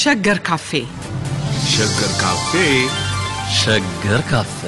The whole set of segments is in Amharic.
ሸገር ካፌ ሸገር ካፌ ሸገር ካፌ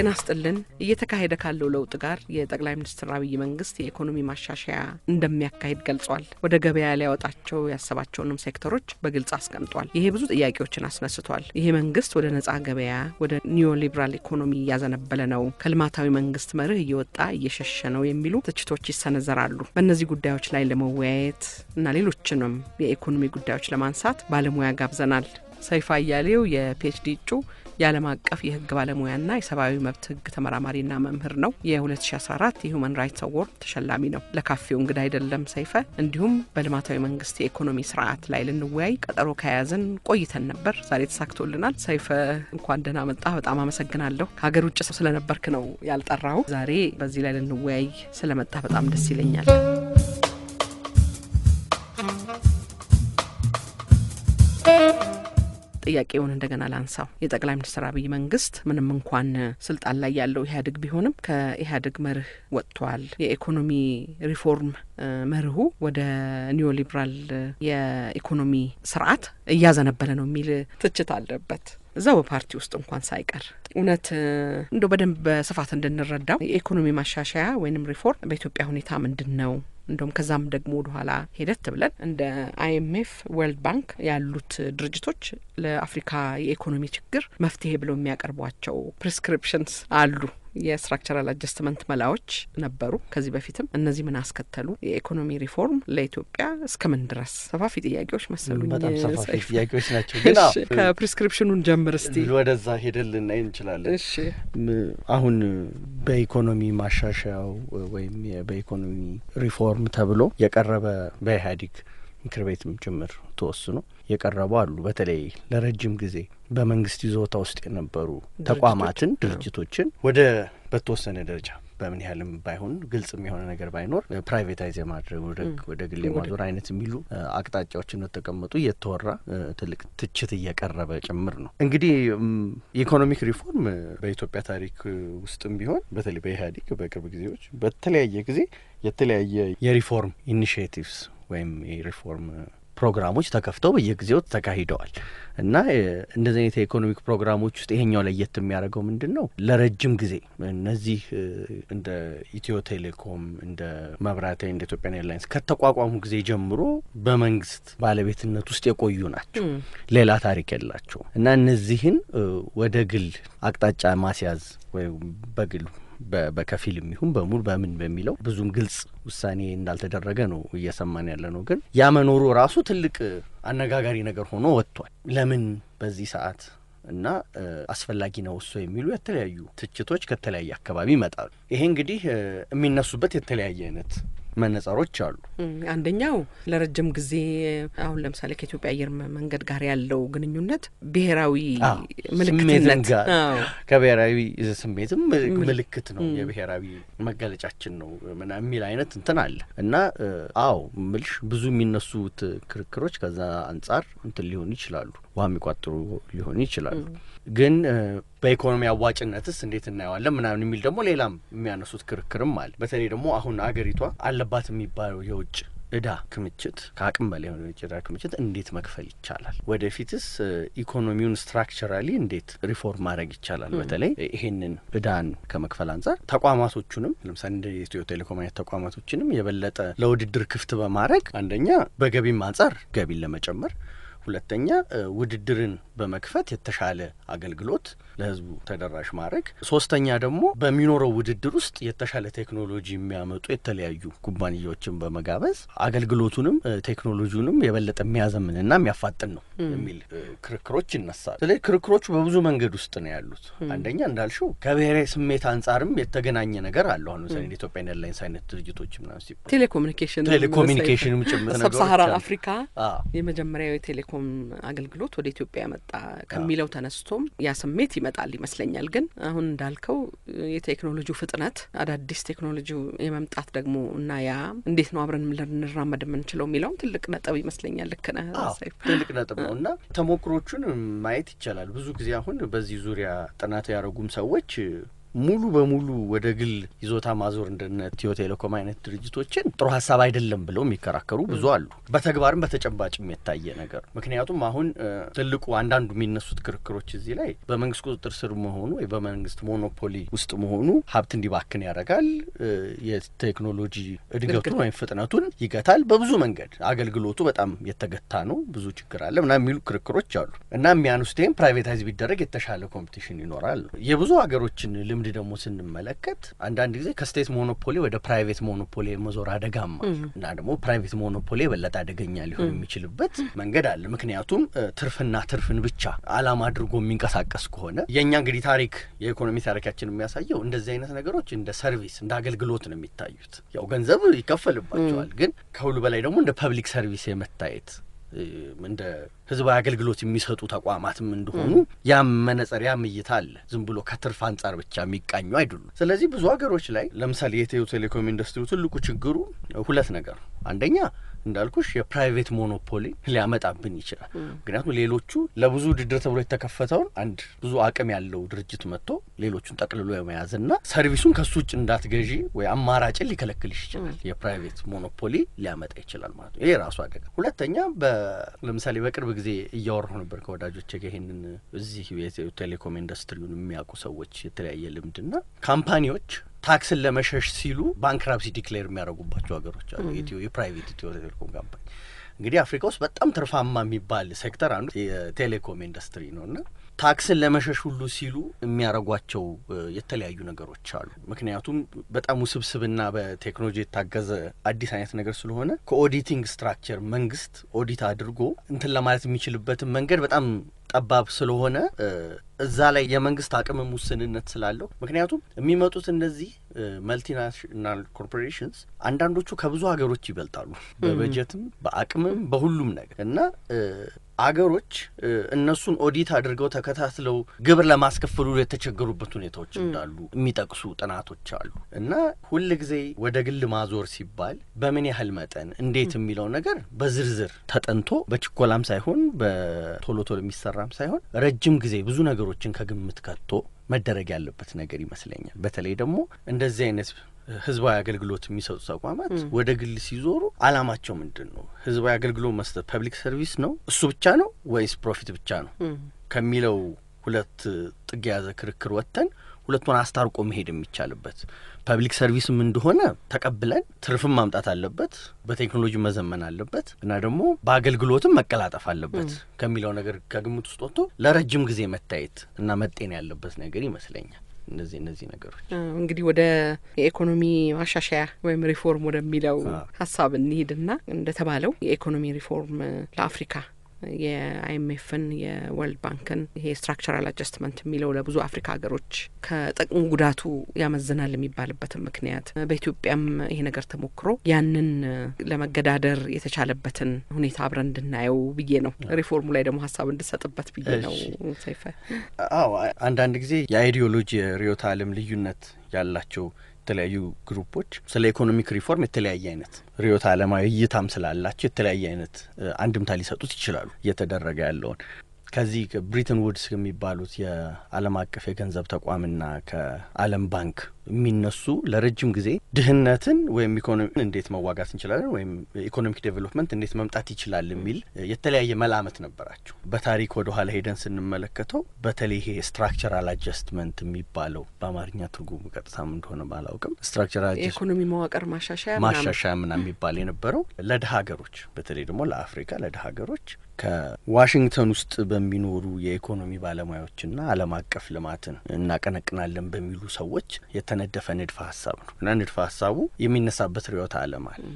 ጤና ስጥልን። እየተካሄደ ካለው ለውጥ ጋር የጠቅላይ ሚኒስትር አብይ መንግስት የኢኮኖሚ ማሻሻያ እንደሚያካሂድ ገልጿል። ወደ ገበያ ሊያወጣቸው ያሰባቸውንም ሴክተሮች በግልጽ አስቀምጧል። ይሄ ብዙ ጥያቄዎችን አስነስቷል። ይሄ መንግስት ወደ ነጻ ገበያ፣ ወደ ኒዮ ሊብራል ኢኮኖሚ እያዘነበለ ነው፣ ከልማታዊ መንግስት መርህ እየወጣ እየሸሸ ነው የሚሉ ትችቶች ይሰነዘራሉ። በእነዚህ ጉዳዮች ላይ ለመወያየት እና ሌሎችንም የኢኮኖሚ ጉዳዮች ለማንሳት ባለሙያ ጋብዘናል። ሰይፋ እያሌው የፒኤችዲ እጩ የዓለም አቀፍ የህግ ባለሙያና የሰብአዊ መብት ህግ ተመራማሪና መምህር ነው። የ2014 የሁማን ራይትስ አዋርድ ተሸላሚ ነው። ለካፌው እንግዳ አይደለም ሰይፈ። እንዲሁም በልማታዊ መንግስት የኢኮኖሚ ስርዓት ላይ ልንወያይ ቀጠሮ ከያዝን ቆይተን ነበር። ዛሬ ተሳክቶልናል። ሰይፈ እንኳን ደህና መጣ። በጣም አመሰግናለሁ። ከሀገር ውጭ ሰው ስለነበርክ ነው ያልጠራው ዛሬ በዚህ ላይ ልንወያይ ስለመጣ በጣም ደስ ይለኛል። Thank you. ጥያቄውን እንደገና ላንሳው። የጠቅላይ ሚኒስትር አብይ መንግስት ምንም እንኳን ስልጣን ላይ ያለው ኢህአዴግ ቢሆንም ከኢህአዴግ መርህ ወጥቷል። የኢኮኖሚ ሪፎርም መርሁ ወደ ኒዮ ሊብራል የኢኮኖሚ ስርዓት እያዘነበለ ነው የሚል ትችት አለበት። እዛው በፓርቲ ውስጥ እንኳን ሳይቀር እውነት እንደ በደንብ በስፋት እንድንረዳው የኢኮኖሚ ማሻሻያ ወይንም ሪፎርም በኢትዮጵያ ሁኔታ ምንድን ነው? እንደም ከዛም ደግሞ ወደኋላ ሄደት ብለን እንደ አይኤምኤፍ ወርልድ ባንክ ያሉት ድርጅቶች ለአፍሪካ የኢኮኖሚ ችግር መፍትሄ ብለው የሚያቀርቧቸው ፕሪስክሪፕሽንስ አሉ የስትራክቸራል አጀስትመንት መላዎች ነበሩ ከዚህ በፊትም። እነዚህ ምን አስከተሉ? የኢኮኖሚ ሪፎርም ለኢትዮጵያ እስከምን ድረስ? ሰፋፊ ጥያቄዎች መሰሉኝ። በጣም ሰፋፊ ጥያቄዎች ናቸው። ግን ከፕሪስክሪፕሽኑን ጀምር እስቲ ወደዛ ሄደን ልናይ እንችላለን። እሺ አሁን በኢኮኖሚ ማሻሻያው ወይም በኢኮኖሚ ሪፎርም ተብሎ የቀረበ በኢህአዴግ ምክር ቤትም ጭምር ተወስኖ የቀረቡ አሉ። በተለይ ለረጅም ጊዜ በመንግስት ይዞታ ውስጥ የነበሩ ተቋማትን፣ ድርጅቶችን ወደ በተወሰነ ደረጃ በምን ያህልም ባይሆን ግልጽም የሆነ ነገር ባይኖር ፕራይቬታይዝ የማድረግ ወደ ግል የማዞር አይነት የሚሉ አቅጣጫዎች እንደተቀመጡ እየተወራ ትልቅ ትችት እየቀረበ ጭምር ነው። እንግዲህ ኢኮኖሚክ ሪፎርም በኢትዮጵያ ታሪክ ውስጥም ቢሆን በተለይ በኢህአዴግ በቅርብ ጊዜዎች በተለያየ ጊዜ የተለያየ የሪፎርም ኢኒሽቲቭስ ወይም የሪፎርም ፕሮግራሞች ተከፍተው በየጊዜው ተካሂደዋል እና እንደዚህ አይነት የኢኮኖሚክ ፕሮግራሞች ውስጥ ይሄኛው ለየት የሚያደርገው ምንድን ነው? ለረጅም ጊዜ እነዚህ እንደ ኢትዮ ቴሌኮም፣ እንደ መብራት፣ እንደ ኢትዮጵያን ኤርላይንስ ከተቋቋሙ ጊዜ ጀምሮ በመንግስት ባለቤትነት ውስጥ የቆዩ ናቸው። ሌላ ታሪክ የላቸው እና እነዚህን ወደ ግል አቅጣጫ ማስያዝ ወይም በግል በከፊል የሚሁን በሙሉ በምን በሚለው ብዙም ግልጽ ውሳኔ እንዳልተደረገ ነው እየሰማን ያለ ነው። ግን ያ መኖሩ ራሱ ትልቅ አነጋጋሪ ነገር ሆኖ ወጥቷል። ለምን በዚህ ሰዓት እና አስፈላጊ ነው እሱ የሚሉ የተለያዩ ትችቶች ከተለያየ አካባቢ ይመጣሉ። ይሄ እንግዲህ የሚነሱበት የተለያየ አይነት መነጸሮች አሉ። አንደኛው ለረጅም ጊዜ አሁን ለምሳሌ ከኢትዮጵያ አየር መንገድ ጋር ያለው ግንኙነት ብሔራዊ ምልክትነት ከብሔራዊ ስሜትም ምልክት ነው፣ የብሔራዊ መገለጫችን ነው ምና የሚል አይነት እንትን አለ እና አዎ ምልሽ ብዙ የሚነሱት ክርክሮች ከዛ አንጻር እንትን ሊሆኑ ይችላሉ፣ ውሃ የሚቋጥሩ ሊሆኑ ይችላሉ። ግን በኢኮኖሚ አዋጭነትስ እንዴት እናየዋለን ምናምን የሚል ደግሞ ሌላም የሚያነሱት ክርክርም አለ። በተለይ ደግሞ አሁን አገሪቷ አለባት የሚባለው የውጭ እዳ ክምችት ከአቅም በላይ የሆነ የውጭ እዳ ክምችት እንዴት መክፈል ይቻላል? ወደፊትስ ኢኮኖሚውን ስትራክቸራሊ እንዴት ሪፎርም ማድረግ ይቻላል? በተለይ ይሄንን እዳን ከመክፈል አንጻር ተቋማቶቹንም ለምሳሌ እንደ ኢትዮ ቴሌኮም አይነት ተቋማቶችንም የበለጠ ለውድድር ክፍት በማድረግ አንደኛ በገቢም አንጻር ገቢን ለመጨመር ሁለተኛ ውድድርን በመክፈት የተሻለ አገልግሎት ለህዝቡ ተደራሽ ማድረግ፣ ሶስተኛ ደግሞ በሚኖረው ውድድር ውስጥ የተሻለ ቴክኖሎጂ የሚያመጡ የተለያዩ ኩባንያዎችን በመጋበዝ አገልግሎቱንም ቴክኖሎጂውንም የበለጠ የሚያዘምንና የሚያፋጥን ነው የሚል ክርክሮች ይነሳል። ስለዚህ ክርክሮቹ በብዙ መንገድ ውስጥ ነው ያሉት። አንደኛ እንዳልሽው ከብሔራዊ ስሜት አንጻርም የተገናኘ ነገር አለ። አሁን ምሳሌ ኢትዮጵያ ኤርላይንስ አይነት ድርጅቶች ምናምን ሲባል ቴሌኮሙኒኬሽን ቴሌኮሙኒኬሽንም ጭምር ሰብሳሃራን አፍሪካ የመጀመሪያው የቴሌኮም አገልግሎት ወደ ኢትዮጵያ መጣ መጣ ከሚለው ተነስቶም ያ ስሜት ይመጣል ይመስለኛል። ግን አሁን እንዳልከው የቴክኖሎጂው ፍጥነት አዳዲስ ቴክኖሎጂው የመምጣት ደግሞ እና ያ እንዴት ነው አብረን ልንራመድ የምንችለው የሚለውም ትልቅ ነጥብ ይመስለኛል። ልክ ነህ፣ ትልቅ ነጥብ ነው እና ተሞክሮቹን ማየት ይቻላል። ብዙ ጊዜ አሁን በዚህ ዙሪያ ጥናት ያደረጉም ሰዎች ሙሉ በሙሉ ወደ ግል ይዞታ ማዞር እንደነ ኢትዮ ቴሌኮም አይነት ድርጅቶችን ጥሩ ሀሳብ አይደለም ብለው የሚከራከሩ ብዙ አሉ። በተግባርም በተጨባጭም የታየ ነገር። ምክንያቱም አሁን ትልቁ አንዳንዱ የሚነሱት ክርክሮች እዚህ ላይ በመንግስት ቁጥጥር ስር መሆኑ ወይ በመንግስት ሞኖፖሊ ውስጥ መሆኑ ሀብት እንዲባክን ያደርጋል፣ የቴክኖሎጂ እድገቱን ወይም ፍጥነቱን ይገታል። በብዙ መንገድ አገልግሎቱ በጣም የተገታ ነው፣ ብዙ ችግር አለ ምናምን የሚሉ ክርክሮች አሉ እና የሚያንስቴም ፕራይቬታይዝ ቢደረግ የተሻለ ኮምፒቲሽን ይኖራል የብዙ ሀገሮችን ልምድ ደግሞ ስንመለከት አንዳንድ ጊዜ ከስቴት ሞኖፖሊ ወደ ፕራይቬት ሞኖፖሊ መዞር አደጋማ እና ደግሞ ፕራይቬት ሞኖፖሊ የበለጠ አደገኛ ሊሆን የሚችልበት መንገድ አለ። ምክንያቱም ትርፍና ትርፍን ብቻ አላማ አድርጎ የሚንቀሳቀስ ከሆነ የእኛ እንግዲህ ታሪክ የኢኮኖሚ ታሪካችን የሚያሳየው እንደዚህ አይነት ነገሮች እንደ ሰርቪስ እንደ አገልግሎት ነው የሚታዩት። ያው ገንዘብ ይከፈልባቸዋል፣ ግን ከሁሉ በላይ ደግሞ እንደ ፐብሊክ ሰርቪስ የመታየት እንደ ህዝባዊ አገልግሎት የሚሰጡ ተቋማትም እንደሆኑ ያም መነጽር ያም እይታ አለ። ዝም ብሎ ከትርፍ አንጻር ብቻ የሚቃኙ አይደሉም። ስለዚህ ብዙ ሀገሮች ላይ ለምሳሌ የኢትዮ ቴሌኮም ኢንዱስትሪው ትልቁ ችግሩ ሁለት ነገር፣ አንደኛ እንዳልኩሽ የፕራይቬት ሞኖፖሊ ሊያመጣብን ይችላል። ምክንያቱም ሌሎቹ ለብዙ ውድድር ተብሎ የተከፈተውን አንድ ብዙ አቅም ያለው ድርጅት መጥቶ ሌሎቹን ጠቅልሎ የመያዝና ሰርቪሱን ከሱ ውጭ እንዳትገዢ ወይ አማራጭን ሊከለክልሽ ይችላል። የፕራይቬት ሞኖፖሊ ሊያመጣ ይችላል ማለት ነው። ይሄ ራሱ አደጋ። ሁለተኛ ለምሳሌ በቅርብ ጊዜ እያወራሁ ነበር ከወዳጆች ጋር ይህንን እዚህ ቴሌኮም ኢንዱስትሪውን የሚያውቁ ሰዎች የተለያየ ልምድና ካምፓኒዎች ታክስን ለመሸሽ ሲሉ ባንክራፕሲ ዲክሌር የሚያደርጉባቸው ሀገሮች አሉ። ኢትዮ የፕራይቬት ኢትዮ ቴሌኮም ካምፓኒ እንግዲህ አፍሪካ ውስጥ በጣም ትርፋማ የሚባል ሴክተር አንዱ የቴሌኮም ኢንዱስትሪ ነው እና ታክስን ለመሸሽ ሁሉ ሲሉ የሚያደርጓቸው የተለያዩ ነገሮች አሉ። ምክንያቱም በጣም ውስብስብና በቴክኖሎጂ የታገዘ አዲስ አይነት ነገር ስለሆነ ከኦዲቲንግ ስትራክቸር መንግስት ኦዲት አድርጎ እንትን ለማለት የሚችልበትን መንገድ በጣም ጠባብ ስለሆነ እዛ ላይ የመንግስት አቅምም ውስንነት ስላለው ምክንያቱም የሚመጡት እነዚህ መልቲናሽናል ኮርፖሬሽንስ አንዳንዶቹ ከብዙ ሀገሮች ይበልጣሉ በበጀትም በአቅምም በሁሉም ነገር እና አገሮች እነሱን ኦዲት አድርገው ተከታትለው ግብር ለማስከፈሉ የተቸገሩበት ሁኔታዎች እንዳሉ የሚጠቅሱ ጥናቶች አሉ እና ሁል ጊዜ ወደ ግል ማዞር ሲባል በምን ያህል መጠን እንዴት የሚለው ነገር በዝርዝር ተጠንቶ በችኮላም ሳይሆን በቶሎ ቶሎ የሚሰራም ሳይሆን ረጅም ጊዜ ብዙ ነገሮችን ከግምት ከቶ መደረግ ያለበት ነገር ይመስለኛል። በተለይ ደግሞ እንደዚህ አይነት ህዝባዊ አገልግሎት የሚሰጡ ተቋማት ወደ ግል ሲዞሩ አላማቸው ምንድን ነው? ህዝባዊ አገልግሎት መስጠት ፐብሊክ ሰርቪስ ነው እሱ ብቻ ነው ወይስ ፕሮፊት ብቻ ነው ከሚለው ሁለት ጥግ የያዘ ክርክር ወጥተን ሁለቱን አስታርቆ መሄድ የሚቻልበት ፐብሊክ ሰርቪስም እንደሆነ ተቀብለን ትርፍም ማምጣት አለበት፣ በቴክኖሎጂ መዘመን አለበት እና ደግሞ በአገልግሎትም መቀላጠፍ አለበት ከሚለው ነገር ከግምት ውስጥ ወጥቶ ለረጅም ጊዜ መታየት እና መጤን ያለበት ነገር ይመስለኛል። እነዚህ እነዚህ ነገሮች እንግዲህ ወደ የኢኮኖሚ ማሻሻያ ወይም ሪፎርም ወደሚለው ሀሳብ እንሂድና እንደተባለው የኢኮኖሚ ሪፎርም ለአፍሪካ የአይኤምኤፍን የወርልድ ባንክን ይሄ ስትራክቸራል አጀስትመንት የሚለው ለብዙ አፍሪካ ሀገሮች ከጥቅሙ ጉዳቱ ያመዝናል የሚባልበትን ምክንያት በኢትዮጵያም ይሄ ነገር ተሞክሮ ያንን ለመገዳደር የተቻለበትን ሁኔታ አብረን እንድናየው ብዬ ነው። ሪፎርሙ ላይ ደግሞ ሀሳብ እንድሰጥበት ብዬ ነው። ሰይፈ፣ አዎ አንዳንድ ጊዜ የአይዲዮሎጂ የርዕዮተ ዓለም ልዩነት ያላቸው የተለያዩ ግሩፖች ስለ ኢኮኖሚክ ሪፎርም የተለያየ አይነት ርዕዮተ ዓለማዊ እይታም ስላላቸው የተለያየ አይነት አንድምታ ሊሰጡት ይችላሉ እየተደረገ ያለውን ከዚህ ብሪትን ውድስ የሚባሉት የዓለም አቀፍ የገንዘብ ተቋምና ከዓለም ባንክ የሚነሱ ለረጅም ጊዜ ድህነትን ወይም ኢኮኖሚን እንዴት መዋጋት እንችላለን ወይም ኢኮኖሚክ ዴቨሎፕመንት እንዴት መምጣት ይችላል የሚል የተለያየ መላመት ነበራቸው። በታሪክ ወደ ኋላ ሄደን ስንመለከተው በተለይ ይሄ ስትራክቸራል አጀስትመንት የሚባለው በአማርኛ ትርጉም ቀጥታም እንደሆነ ባላውቅም ስትራክቸራል ኢኮኖሚ መዋቅር ማሻሻያ ማሻሻያ ምናምን የሚባል የነበረው ለድሀ ሀገሮች በተለይ ደግሞ ለአፍሪካ ለድሀ ሀገሮች ከዋሽንግተን ውስጥ በሚኖሩ የኢኮኖሚ ባለሙያዎችና ዓለም አቀፍ ልማትን እናቀነቅናለን በሚሉ ሰዎች የተነደፈ ንድፈ ሀሳብ ነው እና ንድፈ ሀሳቡ የሚነሳበት ርዕዮተ ዓለም አለ።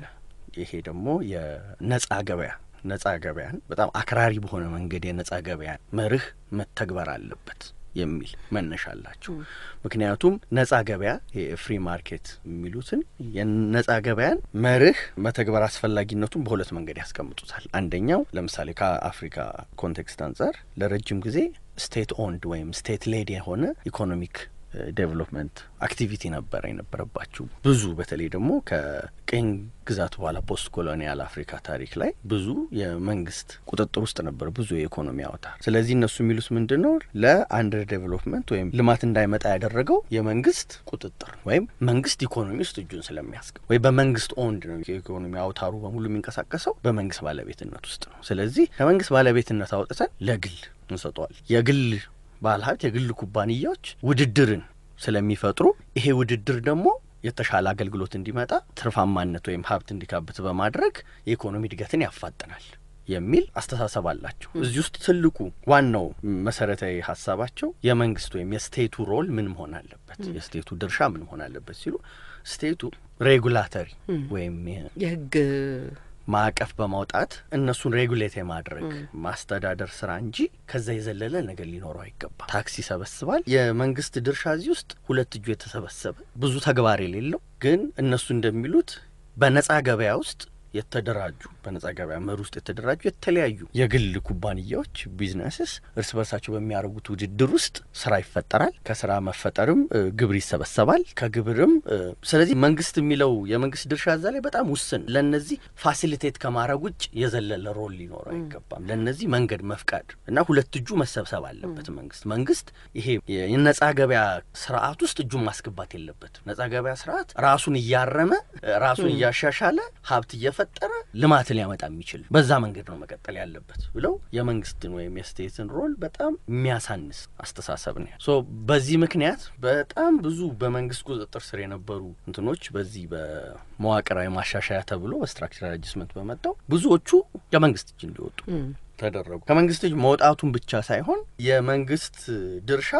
ይሄ ደግሞ የነጻ ገበያ ነጻ ገበያን በጣም አክራሪ በሆነ መንገድ የነጻ ገበያን መርህ መተግበር አለበት። የሚል መነሻ አላቸው። ምክንያቱም ነጻ ገበያ የፍሪ ማርኬት የሚሉትን የነጻ ገበያን መርህ መተግበር አስፈላጊነቱን በሁለት መንገድ ያስቀምጡታል። አንደኛው ለምሳሌ ከአፍሪካ ኮንቴክስት አንጻር ለረጅም ጊዜ ስቴት ኦንድ ወይም ስቴት ሌድ የሆነ ኢኮኖሚክ ዴቨሎፕመንት አክቲቪቲ ነበረ የነበረባችሁ ብዙ በተለይ ደግሞ ከቅኝ ግዛት በኋላ ፖስት ኮሎኒያል አፍሪካ ታሪክ ላይ ብዙ የመንግስት ቁጥጥር ውስጥ ነበር ብዙ የኢኮኖሚ አውታር። ስለዚህ እነሱ የሚሉት ምንድን ነው? ለአንደር ዴቨሎፕመንት ወይም ልማት እንዳይመጣ ያደረገው የመንግስት ቁጥጥር ወይም መንግስት ኢኮኖሚ ውስጥ እጁን ስለሚያስገባ ወይ በመንግስት ኦንድ ነው የኢኮኖሚ አውታሩ በሙሉ የሚንቀሳቀሰው በመንግስት ባለቤትነት ውስጥ ነው። ስለዚህ ከመንግስት ባለቤትነት አውጥተን ለግል እንሰጠዋል የግል ባለሀብት፣ የግል ኩባንያዎች ውድድርን ስለሚፈጥሩ ይሄ ውድድር ደግሞ የተሻለ አገልግሎት እንዲመጣ ትርፋማነት ወይም ሀብት እንዲካብት በማድረግ የኢኮኖሚ እድገትን ያፋጥናል የሚል አስተሳሰብ አላቸው። እዚህ ውስጥ ትልቁ ዋናው መሰረታዊ ሀሳባቸው የመንግስት ወይም የስቴቱ ሮል ምን መሆን አለበት፣ የስቴቱ ድርሻ ምን መሆን አለበት ሲሉ ስቴቱ ሬጉላተሪ ወይም የህግ ማዕቀፍ በማውጣት እነሱን ሬጉሌት የማድረግ ማስተዳደር ስራ እንጂ ከዛ የዘለለ ነገር ሊኖረው አይገባም። ታክስ ይሰበስባል። የመንግስት ድርሻ እዚህ ውስጥ ሁለት እጁ የተሰበሰበ ብዙ ተግባር የሌለው ግን እነሱ እንደሚሉት በነጻ ገበያ ውስጥ የተደራጁ በነጻ ገበያ መር ውስጥ የተደራጁ የተለያዩ የግል ኩባንያዎች ቢዝነስስ እርስ በርሳቸው በሚያደርጉት ውድድር ውስጥ ስራ ይፈጠራል። ከስራ መፈጠርም ግብር ይሰበሰባል። ከግብርም ስለዚህ መንግስት የሚለው የመንግስት ድርሻ እዛ ላይ በጣም ውስን፣ ለነዚህ ፋሲሊቴት ከማድረግ ውጭ የዘለለ ሮል ሊኖረው አይገባም። ለነዚህ መንገድ መፍቃድ እና ሁለት እጁ መሰብሰብ አለበት መንግስት መንግስት ይሄ የነጻ ገበያ ስርዓት ውስጥ እጁን ማስገባት የለበትም። ነጻ ገበያ ስርዓት ራሱን እያረመ ራሱን እያሻሻለ ሀብት እየፈ ከተፈጠረ ልማትን ሊያመጣ የሚችል በዛ መንገድ ነው መቀጠል ያለበት ብለው የመንግስትን ወይም የስቴትን ሮል በጣም የሚያሳንስ አስተሳሰብ ነው። ሶ በዚህ ምክንያት በጣም ብዙ በመንግስት ቁጥጥር ስር የነበሩ እንትኖች በዚህ በመዋቅራዊ ማሻሻያ ተብሎ በስትራክቸራል አጅስመንት በመጣው ብዙዎቹ የመንግስት እጅ እንዲወጡ ተደረጉ። ከመንግስት እጅ መውጣቱን ብቻ ሳይሆን የመንግስት ድርሻ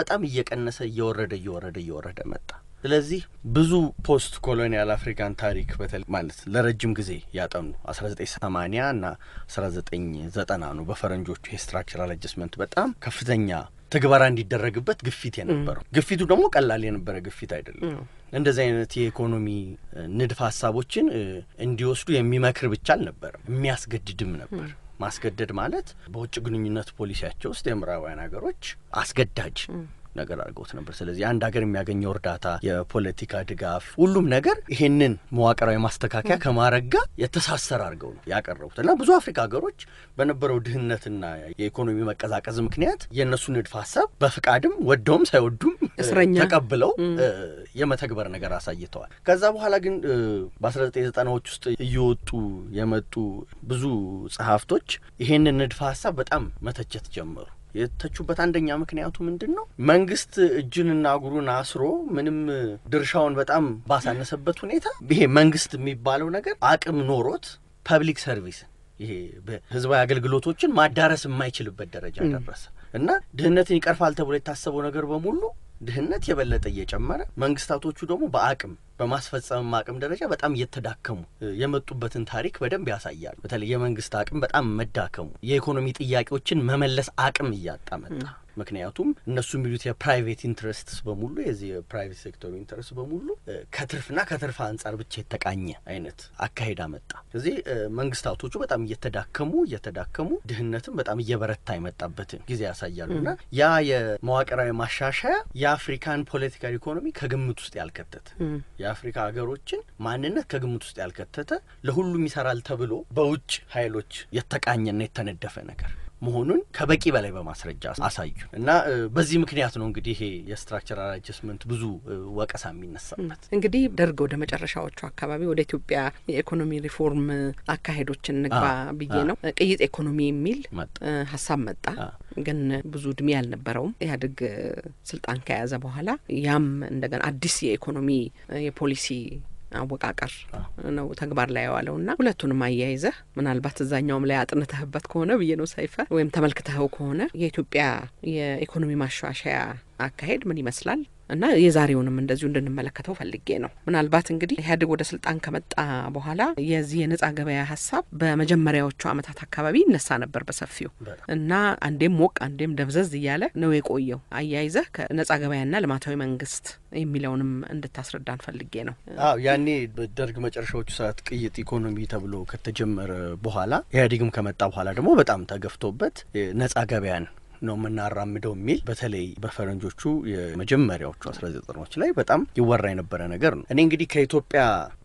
በጣም እየቀነሰ እየወረደ እየወረደ እየወረደ መጣ። ስለዚህ ብዙ ፖስት ኮሎኒያል አፍሪካን ታሪክ በተለይ ማለት ለረጅም ጊዜ ያጠኑ 1980 እና 1990 ነው በፈረንጆቹ የስትራክቸራል አጀስትመንት በጣም ከፍተኛ ትግበራ እንዲደረግበት ግፊት የነበረው ግፊቱ ደግሞ ቀላል የነበረ ግፊት አይደለም። እንደዚህ አይነት የኢኮኖሚ ንድፍ ሀሳቦችን እንዲወስዱ የሚመክር ብቻ አልነበረም፣ የሚያስገድድም ነበር። ማስገደድ ማለት በውጭ ግንኙነት ፖሊሲያቸው ውስጥ የምዕራባውያን ሀገሮች አስገዳጅ ነገር አድርገውት ነበር። ስለዚህ አንድ ሀገር የሚያገኘው እርዳታ፣ የፖለቲካ ድጋፍ፣ ሁሉም ነገር ይሄንን መዋቅራዊ ማስተካከያ ከማድረግ ጋር የተሳሰረ አድርገው ነው ያቀረቡት እና ብዙ አፍሪካ ሀገሮች በነበረው ድህነትና የኢኮኖሚ መቀዛቀዝ ምክንያት የእነሱ ንድፍ ሀሳብ በፍቃድም ወደውም ሳይወዱም እስረኛ ተቀብለው የመተግበር ነገር አሳይተዋል። ከዛ በኋላ ግን በ 1990 ዎች ውስጥ እየወጡ የመጡ ብዙ ጸሐፍቶች ይሄንን ንድፍ ሀሳብ በጣም መተቸት ጀመሩ። የተቹበት አንደኛ ምክንያቱ ምንድን ነው? መንግስት እጅንና እግሩን አስሮ ምንም ድርሻውን በጣም ባሳነሰበት ሁኔታ ይሄ መንግስት የሚባለው ነገር አቅም ኖሮት ፐብሊክ ሰርቪስ ይሄ ህዝባዊ አገልግሎቶችን ማዳረስ የማይችልበት ደረጃ ደረሰ እና ድህነትን ይቀርፋል ተብሎ የታሰበው ነገር በሙሉ ድህነት የበለጠ እየጨመረ መንግስታቶቹ ደግሞ በአቅም በማስፈጸም አቅም ደረጃ በጣም እየተዳከሙ የመጡበትን ታሪክ በደንብ ያሳያሉ። በተለይ የመንግስት አቅም በጣም መዳከሙ የኢኮኖሚ ጥያቄዎችን መመለስ አቅም እያጣ መጣ። ምክንያቱም እነሱ የሚሉት የፕራይቬት ኢንትረስትስ በሙሉ የዚህ የፕራይቬት ሴክተሩ ኢንትረስት በሙሉ ከትርፍና ከትርፍ አንጻር ብቻ የተቃኘ አይነት አካሄድ አመጣ። ስለዚህ መንግስታቶቹ በጣም እየተዳከሙ እየተዳከሙ ድህነትም በጣም እየበረታ የመጣበትን ጊዜ ያሳያሉ እና ያ የመዋቅራዊ ማሻሻያ የአፍሪካን ፖለቲካል ኢኮኖሚ ከግምት ውስጥ ያልከተተ የአፍሪካ ሀገሮችን ማንነት ከግምት ውስጥ ያልከተተ ለሁሉም ይሰራል ተብሎ በውጭ ኃይሎች የተቃኘና የተነደፈ ነገር መሆኑን ከበቂ በላይ በማስረጃ አሳዩ እና በዚህ ምክንያት ነው እንግዲህ ይሄ የስትራክቸራል አጀስትመንት ብዙ ወቀሳ የሚነሳበት። እንግዲህ ደርግ ወደ መጨረሻዎቹ አካባቢ ወደ ኢትዮጵያ የኢኮኖሚ ሪፎርም አካሄዶችን እንግባ ብዬ ነው ቅይጥ ኢኮኖሚ የሚል ሀሳብ መጣ። ግን ብዙ እድሜ ያልነበረውም ኢህአዴግ ስልጣን ከያዘ በኋላ ያም እንደገና አዲስ የኢኮኖሚ የፖሊሲ አወቃቀር ነው ተግባር ላይ የዋለው እና ሁለቱንም አያይዘህ ምናልባት እዛኛውም ላይ አጥንተህበት ከሆነ ብዬ ነው ሰይፈ ወይም ተመልክተኸው ከሆነ የኢትዮጵያ የኢኮኖሚ ማሻሻያ አካሄድ ምን ይመስላል? እና የዛሬውንም እንደዚሁ እንድንመለከተው ፈልጌ ነው። ምናልባት እንግዲህ ኢህአዴግ ወደ ስልጣን ከመጣ በኋላ የዚህ የነጻ ገበያ ሀሳብ በመጀመሪያዎቹ ዓመታት አካባቢ ይነሳ ነበር በሰፊው እና አንዴም ሞቅ አንዴም ደብዘዝ እያለ ነው የቆየው። አያይዘህ ከነጻ ገበያና ልማታዊ መንግስት የሚለውንም እንድታስረዳን ፈልጌ ነው። አዎ ያኔ በደርግ መጨረሻዎቹ ሰዓት ቅይጥ ኢኮኖሚ ተብሎ ከተጀመረ በኋላ ኢህአዴግም ከመጣ በኋላ ደግሞ በጣም ተገፍቶበት ነጻ ገበያን ነው የምናራምደው የሚል በተለይ በፈረንጆቹ የመጀመሪያዎቹ አስራ ዘጠናዎች ላይ በጣም ይወራ የነበረ ነገር ነው። እኔ እንግዲህ ከኢትዮጵያ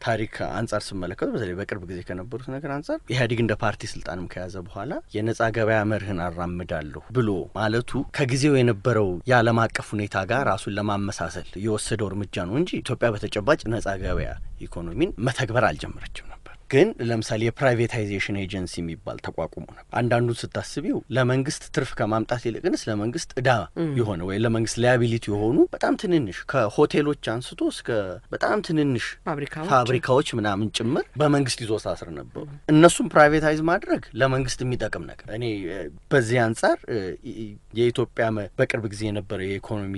ታሪክ አንጻር ስመለከቱ በተለይ በቅርብ ጊዜ ከነበሩት ነገር አንጻር ኢህአዴግ እንደ ፓርቲ ስልጣንም ከያዘ በኋላ የነጻ ገበያ መርህን አራምዳለሁ ብሎ ማለቱ ከጊዜው የነበረው የዓለም አቀፍ ሁኔታ ጋር ራሱን ለማመሳሰል የወሰደው እርምጃ ነው እንጂ ኢትዮጵያ በተጨባጭ ነጻ ገበያ ኢኮኖሚን መተግበር አልጀመረችም። ግን ለምሳሌ የፕራይቬታይዜሽን ኤጀንሲ የሚባል ተቋቁሞ ነው አንዳንዱን ስታስቢው ለመንግስት ትርፍ ከማምጣት ይልቅንስ ለመንግስት እዳ የሆነ ወይ ለመንግስት ላያቢሊቲ የሆኑ በጣም ትንንሽ ከሆቴሎች አንስቶ እስከ በጣም ትንንሽ ፋብሪካዎች ምናምን ጭምር በመንግስት ይዞታ ስር ነበሩ። እነሱም ፕራይቬታይዝ ማድረግ ለመንግስት የሚጠቅም ነገር እኔ በዚህ አንጻር የኢትዮጵያ በቅርብ ጊዜ የነበረ የኢኮኖሚ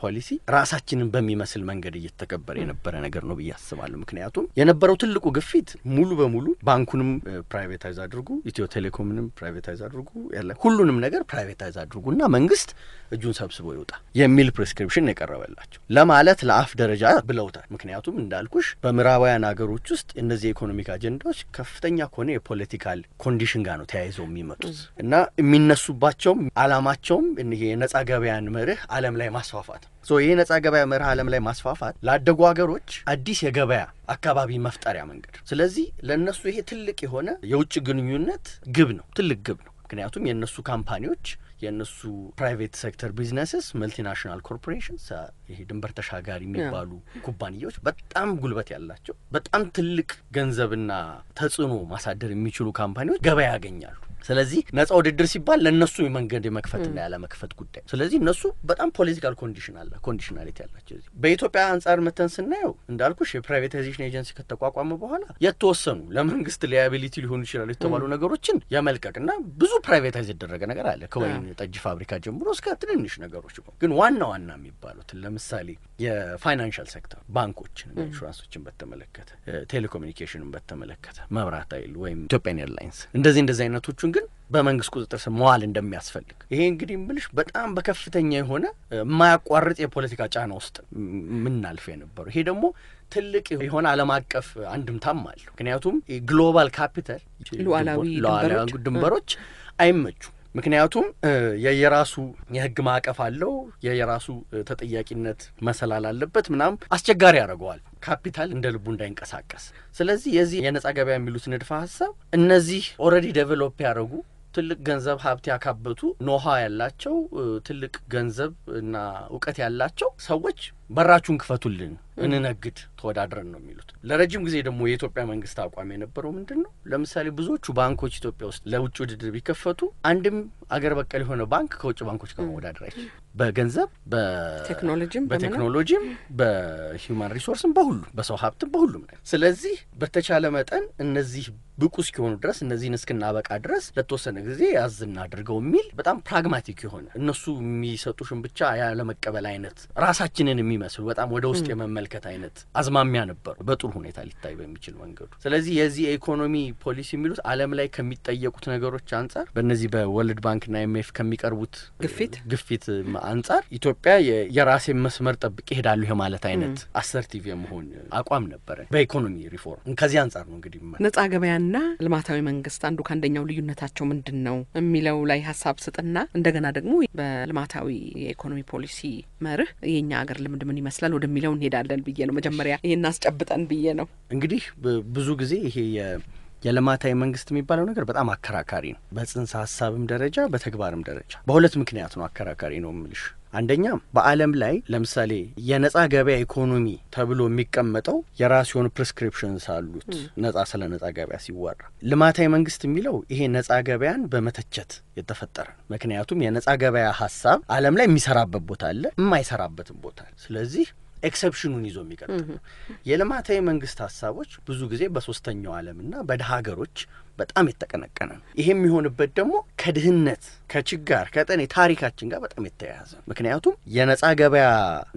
ፖሊሲ ራሳችንን በሚመስል መንገድ እየተከበረ የነበረ ነገር ነው ብዬ አስባለሁ። ምክንያቱም የነበረው ትልቁ ግፊት ሙሉ በሙሉ ባንኩንም ፕራይቬታይዝ አድርጉ፣ ኢትዮ ቴሌኮምንም ፕራይቬታይዝ አድርጉ፣ ያለ ሁሉንም ነገር ፕራይቬታይዝ እና መንግስት እጁን ሰብስቦ ይውጣ የሚል ፕሪስክሪፕሽን የቀረበላቸው ለማለት ለአፍ ደረጃ ብለውታል። ምክንያቱም እንዳልኩሽ በምዕራባውያን ሀገሮች ውስጥ እነዚህ የኢኮኖሚክ አጀንዳዎች ከፍተኛ ከሆነ የፖለቲካል ኮንዲሽን ጋር ነው ተያይዘው የሚመጡት እና የሚነሱባቸውም አላማቸውም የነጻ ገበያን መርህ አለም ላይ ማስፋፋት ይህ ነጻ ገበያ መርህ አለም ላይ ማስፋፋት ላደጉ ሀገሮች አዲስ የገበያ አካባቢ መፍጠሪያ መንገድ። ስለዚህ ለእነሱ ይሄ ትልቅ የሆነ የውጭ ግንኙነት ግብ ነው፣ ትልቅ ግብ ነው። ምክንያቱም የእነሱ ካምፓኒዎች የእነሱ ፕራይቬት ሴክተር ቢዝነስስ መልቲናሽናል ኮርፖሬሽንስ ይሄ ድንበር ተሻጋሪ የሚባሉ ኩባንያዎች በጣም ጉልበት ያላቸው በጣም ትልቅ ገንዘብና ተጽዕኖ ማሳደር የሚችሉ ካምፓኒዎች ገበያ ያገኛሉ። ስለዚህ ነጻ ውድድር ሲባል ለእነሱ መንገድ የመክፈትና ያለመክፈት ጉዳይ፣ ስለዚህ እነሱ በጣም ፖለቲካል ኮንዲሽን አለ ኮንዲሽናሊቲ ያላቸው። በኢትዮጵያ አንጻር መተን ስናየው እንዳልኩሽ የፕራይቬታይዜሽን ኤጀንሲ ከተቋቋመ በኋላ የተወሰኑ ለመንግስት ሊያቢሊቲ ሊሆኑ ይችላሉ የተባሉ ነገሮችን የመልቀቅና ብዙ ፕራይቬታይዝ የደረገ ነገር አለ ከወይን ጠጅ ፋብሪካ ጀምሮ እስከ ትንንሽ ነገሮች ግን ዋና ዋና የሚባሉትን ለምሳሌ የፋይናንሻል ሴክተር ባንኮችን፣ ኢንሹራንሶችን በተመለከተ ቴሌኮሚኒኬሽንን በተመለከተ መብራት ኃይል ወይም ኢትዮጵያን ኤርላይንስ እንደዚህ እንደዚህ አይነቶቹን ግን በመንግስት ቁጥጥር ስር መዋል እንደሚያስፈልግ ይሄ እንግዲህ ምልሽ በጣም በከፍተኛ የሆነ የማያቋርጥ የፖለቲካ ጫና ውስጥ የምናልፍ የነበሩ ይሄ ደግሞ ትልቅ የሆነ ዓለም አቀፍ አንድምታም አለው። ምክንያቱም ግሎባል ካፒታል ሉዓላዊ ድንበሮች አይመቹም። ምክንያቱም የየራሱ የህግ ማዕቀፍ አለው፣ የየራሱ ተጠያቂነት መሰላል አለበት ምናምን አስቸጋሪ ያደርገዋል ካፒታል እንደ ልቡ እንዳይንቀሳቀስ። ስለዚህ የዚህ የነጻ ገበያ የሚሉት ንድፈ ሀሳብ እነዚህ ኦልሬዲ ዴቨሎፕ ያደረጉ ትልቅ ገንዘብ ሀብት ያካበቱ ኖሃ ያላቸው ትልቅ ገንዘብ እና እውቀት ያላቸው ሰዎች በራችሁን ክፈቱልን እንነግድ ተወዳድረን ነው የሚሉት። ለረጅም ጊዜ ደግሞ የኢትዮጵያ መንግስት አቋም የነበረው ምንድን ነው? ለምሳሌ ብዙዎቹ ባንኮች ኢትዮጵያ ውስጥ ለውጭ ውድድር ቢከፈቱ አንድም አገር በቀል የሆነ ባንክ ከውጭ ባንኮች ጋር መወዳደር አይችል በገንዘብ በቴክኖሎጂም በቴክኖሎጂም በሂውማን ሪሶርስም በሁሉም በሰው ሀብትም በሁሉም ነ ስለዚህ በተቻለ መጠን እነዚህ ብቁ እስኪሆኑ ድረስ እነዚህን እስክናበቃ ድረስ ለተወሰነ ጊዜ ያዝ እናድርገው የሚል በጣም ፕራግማቲክ የሆነ እነሱ የሚሰጡሽን ብቻ ያለመቀበል አይነት ራሳችንን የሚ የሚመስሉ በጣም ወደ ውስጥ የመመልከት አይነት አዝማሚያ ነበሩ በጥሩ ሁኔታ ሊታይ በሚችል መንገዱ። ስለዚህ የዚህ የኢኮኖሚ ፖሊሲ የሚሉት ዓለም ላይ ከሚጠየቁት ነገሮች አንጻር በእነዚህ በወርልድ ባንክና ኤምኤፍ ከሚቀርቡት ግፊት ግፊት አንጻር ኢትዮጵያ የራሴ መስመር ጠብቄ እሄዳለሁ የማለት አይነት አሰርቲቭ የመሆን አቋም ነበረ በኢኮኖሚ ሪፎርም። ከዚህ አንጻር ነው እንግዲህ ነጻ ገበያና ልማታዊ መንግስት አንዱ ከአንደኛው ልዩነታቸው ምንድን ነው የሚለው ላይ ሀሳብ ስጥና እንደገና ደግሞ በልማታዊ የኢኮኖሚ ፖሊሲ መርህ የእኛ ሀገር ልምድ ምን ይመስላል ወደሚለው እንሄዳለን ብዬ ነው። መጀመሪያ ይህን አስጨብጠን ብዬ ነው። እንግዲህ ብዙ ጊዜ ይሄ የልማታዊ መንግስት የሚባለው ነገር በጣም አከራካሪ ነው። በጽንሰ ሀሳብም ደረጃ በተግባርም ደረጃ በሁለት ምክንያት ነው አከራካሪ ነው ምልሽ አንደኛ በዓለም ላይ ለምሳሌ የነጻ ገበያ ኢኮኖሚ ተብሎ የሚቀመጠው የራሱ የሆኑ ፕሪስክሪፕሽንስ አሉት። ነጻ ስለ ነጻ ገበያ ሲወራ ልማታዊ መንግስት የሚለው ይሄ ነጻ ገበያን በመተቸት የተፈጠረ ነው። ምክንያቱም የነጻ ገበያ ሀሳብ ዓለም ላይ የሚሰራበት ቦታ አለ፣ የማይሰራበትም ቦታ አለ። ስለዚህ ኤክሰፕሽኑን ይዞ የሚቀጥል ነው። የልማታዊ መንግስት ሀሳቦች ብዙ ጊዜ በሶስተኛው ዓለምና በድሀ ሀገሮች በጣም የተቀነቀነ ነው። ይሄ የሚሆንበት ደግሞ ከድህነት ከችጋር ከጠኔ ታሪካችን ጋር በጣም የተያያዘ ነው። ምክንያቱም የነጻ ገበያ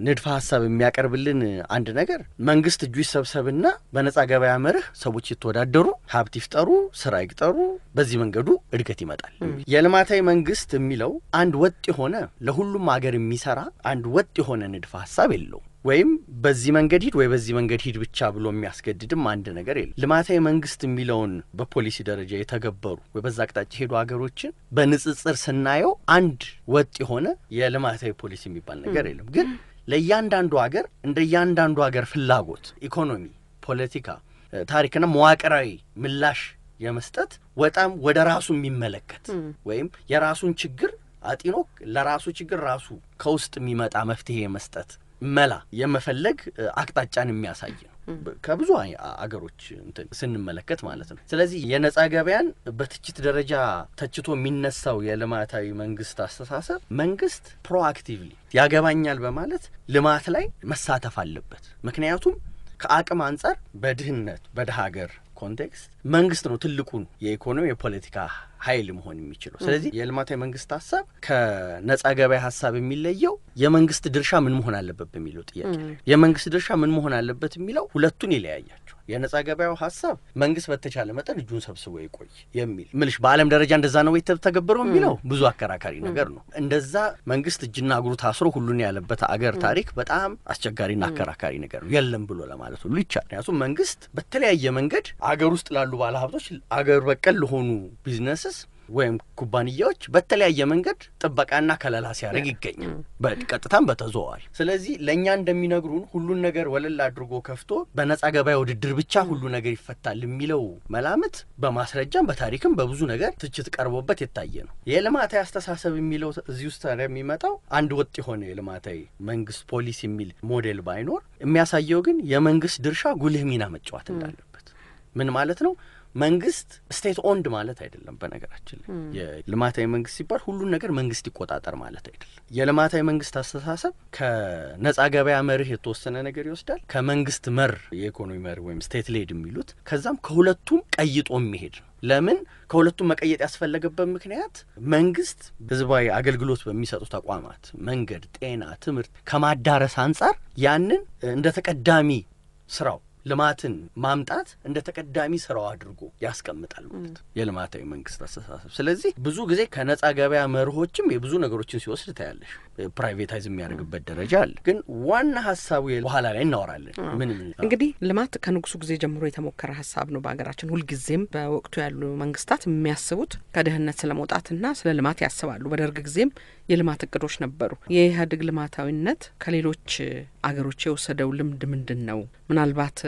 ንድፈ ሀሳብ የሚያቀርብልን አንድ ነገር መንግስት እጁ ይሰብሰብና በነጻ ገበያ መርህ ሰዎች ይተወዳደሩ፣ ሀብት ይፍጠሩ፣ ስራ ይቅጠሩ፣ በዚህ መንገዱ እድገት ይመጣል። የልማታዊ መንግስት የሚለው አንድ ወጥ የሆነ ለሁሉም ሀገር የሚሰራ አንድ ወጥ የሆነ ንድፈ ሀሳብ የለውም። ወይም በዚህ መንገድ ሂድ ወይ በዚህ መንገድ ሂድ ብቻ ብሎ የሚያስገድድም አንድ ነገር የለም። ልማታዊ መንግስት የሚለውን በፖሊሲ ደረጃ የተገበሩ ወይ በዛ አቅጣጫ የሄዱ ሀገሮችን በንጽጽር ስናየው አንድ ወጥ የሆነ የልማታዊ ፖሊሲ የሚባል ነገር የለም። ግን ለእያንዳንዱ ሀገር እንደ እያንዳንዱ ሀገር ፍላጎት፣ ኢኮኖሚ፣ ፖለቲካ፣ ታሪክና መዋቅራዊ ምላሽ የመስጠት ወጣም ወደ ራሱ የሚመለከት ወይም የራሱን ችግር አጢኖ ለራሱ ችግር ራሱ ከውስጥ የሚመጣ መፍትሄ የመስጠት መላ የመፈለግ አቅጣጫን የሚያሳይ ነው ከብዙ አገሮች ስንመለከት ማለት ነው። ስለዚህ የነጻ ገበያን በትችት ደረጃ ተችቶ የሚነሳው የልማታዊ መንግስት አስተሳሰብ መንግስት ፕሮአክቲቭሊ ያገባኛል በማለት ልማት ላይ መሳተፍ አለበት። ምክንያቱም ከአቅም አንጻር በድህነት በድሃ ሀገር ኮንቴክስት መንግስት ነው ትልቁን የኢኮኖሚ የፖለቲካ ኃይል መሆን የሚችለው። ስለዚህ የልማታዊ መንግስት ሀሳብ ከነጻ ገበያ ሀሳብ የሚለየው የመንግስት ድርሻ ምን መሆን አለበት በሚለው ጥያቄ የመንግስት ድርሻ ምን መሆን አለበት የሚለው ሁለቱን ይለያያል። የነጻ ገበያው ሀሳብ መንግስት በተቻለ መጠን እጁን ሰብስቦ ይቆይ የሚል ምልሽ በአለም ደረጃ እንደዛ ነው ተገብረው የሚለው ብዙ አከራካሪ ነገር ነው። እንደዛ መንግስት እጅና እግሩ ታስሮ ሁሉን ያለበት አገር ታሪክ በጣም አስቸጋሪና አከራካሪ ነገር ነው። የለም ብሎ ለማለት ሁሉ ይቻል። ምክንያቱም መንግስት በተለያየ መንገድ አገር ውስጥ ላሉ ባለሀብቶች አገር በቀል ለሆኑ ቢዝነስስ ወይም ኩባንያዎች በተለያየ መንገድ ጥበቃና ከለላ ሲያደርግ ይገኛል፣ በቀጥታም በተዘዋዋሪ። ስለዚህ ለእኛ እንደሚነግሩን ሁሉን ነገር ወለል አድርጎ ከፍቶ በነጻ ገበያ ውድድር ብቻ ሁሉ ነገር ይፈታል የሚለው መላምት በማስረጃም በታሪክም በብዙ ነገር ትችት ቀርቦበት የታየ ነው። የልማታዊ አስተሳሰብ የሚለው እዚህ ውስጥ የሚመጣው አንድ ወጥ የሆነ የልማታዊ መንግስት ፖሊሲ የሚል ሞዴል ባይኖር የሚያሳየው ግን የመንግስት ድርሻ ጉልህ ሚና መጫወት እንዳለበት ምን ማለት ነው? መንግስት ስቴት ኦንድ ማለት አይደለም። በነገራችን ላይ hmm. የልማታዊ መንግስት ሲባል ሁሉን ነገር መንግስት ይቆጣጠር ማለት አይደለም። የልማታዊ መንግስት አስተሳሰብ ከነጻ ገበያ መርህ የተወሰነ ነገር ይወስዳል፣ ከመንግስት መር የኢኮኖሚ መርህ ወይም ስቴት ሌድ የሚሉት ከዛም ከሁለቱም ቀይጦ የሚሄድ ነው። ለምን ከሁለቱም መቀየጥ ያስፈለገበት ምክንያት መንግስት ህዝባዊ አገልግሎት በሚሰጡ ተቋማት መንገድ፣ ጤና፣ ትምህርት ከማዳረስ አንጻር ያንን እንደ ተቀዳሚ ስራው ልማትን ማምጣት እንደ ተቀዳሚ ስራው አድርጎ ያስቀምጣል ማለት የልማታዊ መንግስት አስተሳሰብ። ስለዚህ ብዙ ጊዜ ከነጻ ገበያ መርሆችም የብዙ ነገሮችን ሲወስድ ታያለሽ። ፕራይቬታይዝ የሚያደርግበት ደረጃ አለ። ግን ዋና ሀሳቡ በኋላ ላይ እናወራለን። ምን እንግዲህ ልማት ከንጉሱ ጊዜ ጀምሮ የተሞከረ ሀሳብ ነው በሀገራችን። ሁልጊዜም በወቅቱ ያሉ መንግስታት የሚያስቡት ከድህነት ስለመውጣትና ስለ ልማት ያስባሉ። በደርግ ጊዜም የልማት እቅዶች ነበሩ። የኢህአዴግ ልማታዊነት ከሌሎች አገሮች የወሰደው ልምድ ምንድን ነው? ምናልባት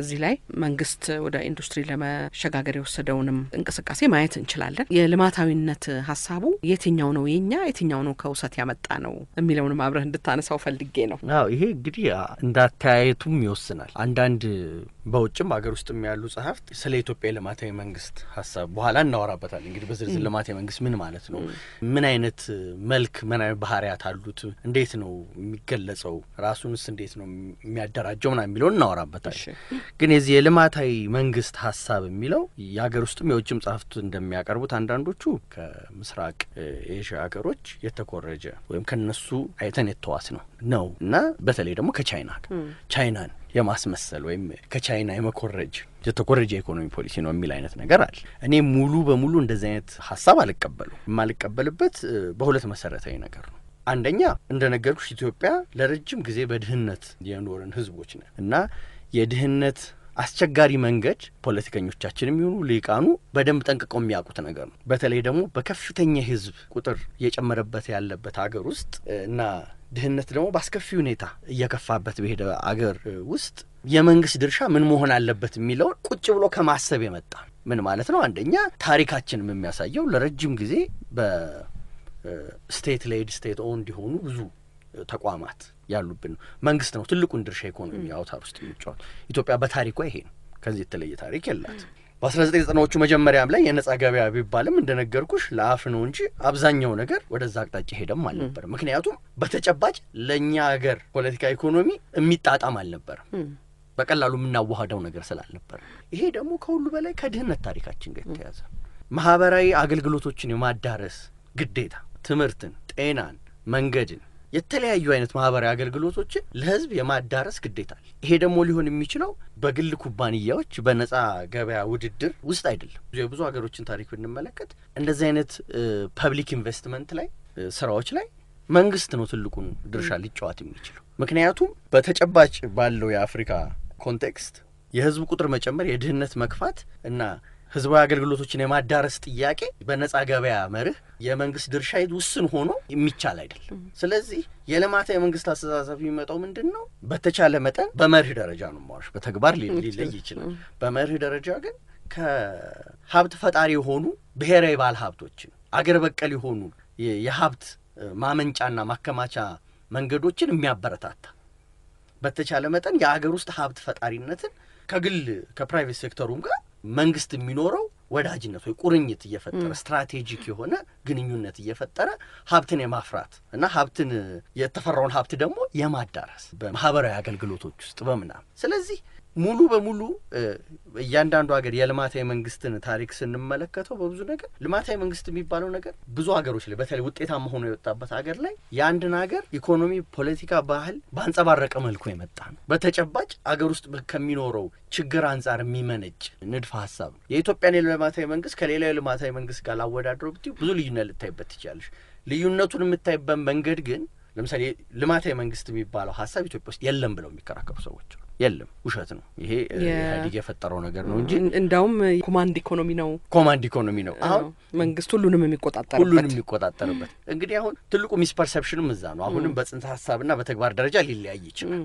እዚህ ላይ መንግስት ወደ ኢንዱስትሪ ለመሸጋገር የወሰደውንም እንቅስቃሴ ማየት እንችላለን። የልማታዊነት ሀሳቡ የትኛው ነው የኛ የትኛው ነው ከውሰት ያመጣ ነው የሚለውንም አብረህ እንድታነሳው ፈልጌ ነው። አዎ ይሄ እንግዲህ እንዳተያየቱም ይወስናል። አንዳንድ በውጭም አገር ውስጥም ያሉ ጸሐፍት ስለ ኢትዮጵያ የልማታዊ መንግስት ሀሳብ በኋላ እናወራበታል። እንግዲህ በዝርዝር ልማታዊ መንግስት ምን ማለት ነው ምን አይነት መልክ ምናዊ ባህሪያት አሉት? እንዴት ነው የሚገለጸው? ራሱንስ እንዴት ነው የሚያደራጀው? ምና የሚለውን እናወራበታል። ግን የዚህ የልማታዊ መንግስት ሀሳብ የሚለው የሀገር ውስጥም የውጭም ጸሐፍት እንደሚያቀርቡት አንዳንዶቹ ከምስራቅ ኤዥያ ሀገሮች የተኮረጀ ወይም ከነሱ አይተን የተዋስ ነው ነው እና በተለይ ደግሞ ከቻይና ቻይናን የማስመሰል ወይም ከቻይና የመኮረጅ የተኮረጀ የኢኮኖሚ ፖሊሲ ነው የሚል አይነት ነገር አለ። እኔ ሙሉ በሙሉ እንደዚህ አይነት ሀሳብ አልቀበሉ የማልቀበልበት በሁለት መሰረታዊ ነገር ነው። አንደኛ እንደነገርኩሽ ኢትዮጵያ ለረጅም ጊዜ በድህነት የኖርን ህዝቦች ነን እና የድህነት አስቸጋሪ መንገድ ፖለቲከኞቻችንም ይሁኑ ሊቃኑ በደንብ ጠንቅቀው የሚያውቁት ነገር ነው። በተለይ ደግሞ በከፍተኛ ህዝብ ቁጥር እየጨመረበት ያለበት ሀገር ውስጥ እና ድህነት ደግሞ በአስከፊ ሁኔታ እየከፋበት በሄደ አገር ውስጥ የመንግስት ድርሻ ምን መሆን አለበት የሚለውን ቁጭ ብሎ ከማሰብ የመጣ ምን ማለት ነው? አንደኛ ታሪካችንም የሚያሳየው ለረጅም ጊዜ በስቴት ሌድ ስቴት ኦን እንዲሆኑ ብዙ ተቋማት ያሉብን ነው። መንግስት ነው ትልቁን ድርሻ ኢኮኖሚ አውታር ውስጥ የሚጫወት። ኢትዮጵያ በታሪኳ ይሄ ነው፣ ከዚህ የተለየ ታሪክ የላት። በአስራ ዘጠኝ ዘጠናዎቹ መጀመሪያም ላይ የነጻ ገበያ ቢባልም እንደነገርኩሽ ለአፍ ነው እንጂ አብዛኛው ነገር ወደዛ አቅጣጫ ሄደም አልነበርም። ምክንያቱም በተጨባጭ ለእኛ ሀገር ፖለቲካ ኢኮኖሚ የሚጣጣም አልነበርም በቀላሉ የምናዋህደው ነገር ስላልነበር። ይሄ ደግሞ ከሁሉ በላይ ከድህነት ታሪካችን ጋር የተያዘ ማህበራዊ አገልግሎቶችን የማዳረስ ግዴታ፣ ትምህርትን፣ ጤናን፣ መንገድን የተለያዩ አይነት ማህበራዊ አገልግሎቶችን ለህዝብ የማዳረስ ግዴታ አለ። ይሄ ደግሞ ሊሆን የሚችለው በግል ኩባንያዎች በነጻ ገበያ ውድድር ውስጥ አይደለም። የብዙ ሀገሮችን ታሪክ ብንመለከት እንደዚህ አይነት ፐብሊክ ኢንቨስትመንት ላይ ስራዎች ላይ መንግስት ነው ትልቁን ድርሻ ሊጫወት የሚችለው። ምክንያቱም በተጨባጭ ባለው የአፍሪካ ኮንቴክስት የህዝብ ቁጥር መጨመር፣ የድህነት መክፋት እና ህዝባዊ አገልግሎቶችን የማዳረስ ጥያቄ በነጻ ገበያ መርህ የመንግስት ድርሻ ውስን ሆኖ የሚቻል አይደለም። ስለዚህ የልማት የመንግስት አስተሳሰብ የሚመጣው ምንድን ነው? በተቻለ መጠን በመርህ ደረጃ ነው ማዋሽ፣ በተግባር ሊለይ ይችላል። በመርህ ደረጃ ግን ከሀብት ፈጣሪ የሆኑ ብሔራዊ ባለ ሀብቶችን አገር በቀል የሆኑ የሀብት ማመንጫና ማከማቻ መንገዶችን የሚያበረታታ በተቻለ መጠን የአገር ውስጥ ሀብት ፈጣሪነትን ከግል ከፕራይቬት ሴክተሩም ጋር መንግስት የሚኖረው ወዳጅነት ወይ ቁርኝት እየፈጠረ ስትራቴጂክ የሆነ ግንኙነት እየፈጠረ ሀብትን የማፍራት እና ሀብትን የተፈራውን ሀብት ደግሞ የማዳረስ በማህበራዊ አገልግሎቶች ውስጥ በምናም ስለዚህ ሙሉ በሙሉ እያንዳንዱ ሀገር የልማታዊ መንግስትን ታሪክ ስንመለከተው በብዙ ነገር ልማታዊ መንግስት የሚባለው ነገር ብዙ ሀገሮች ላይ በተለይ ውጤታማ ሆኖ የወጣበት ሀገር ላይ የአንድን ሀገር ኢኮኖሚ፣ ፖለቲካ፣ ባህል በአንጸባረቀ መልኩ የመጣ ነው። በተጨባጭ አገር ውስጥ ከሚኖረው ችግር አንጻር የሚመነጭ ንድፈ ሀሳብ ነው። የኢትዮጵያን የልማታዊ መንግስት ከሌላው የልማታዊ መንግስት ጋር ላወዳድረው ብትይ ብዙ ልዩነት ልታይበት ትችላለች። ልዩነቱን የምታይበት መንገድ ግን ለምሳሌ ልማታዊ መንግስት የሚባለው ሀሳብ ኢትዮጵያ ውስጥ የለም ብለው የሚከራከሩ ሰዎች የለም ውሸት ነው። ይሄ ኢህአዴግ የፈጠረው ነገር ነው እንጂ እንዳውም ኮማንድ ኢኮኖሚ ነው፣ ኮማንድ ኢኮኖሚ ነው። አሁን መንግስት ሁሉንም የሚቆጣጠርበት ሁሉንም የሚቆጣጠርበት እንግዲህ አሁን ትልቁ ሚስፐርሰፕሽንም እዛ ነው። አሁንም በጽንሰ ሀሳብና በተግባር ደረጃ ሊለያይ ይችላል።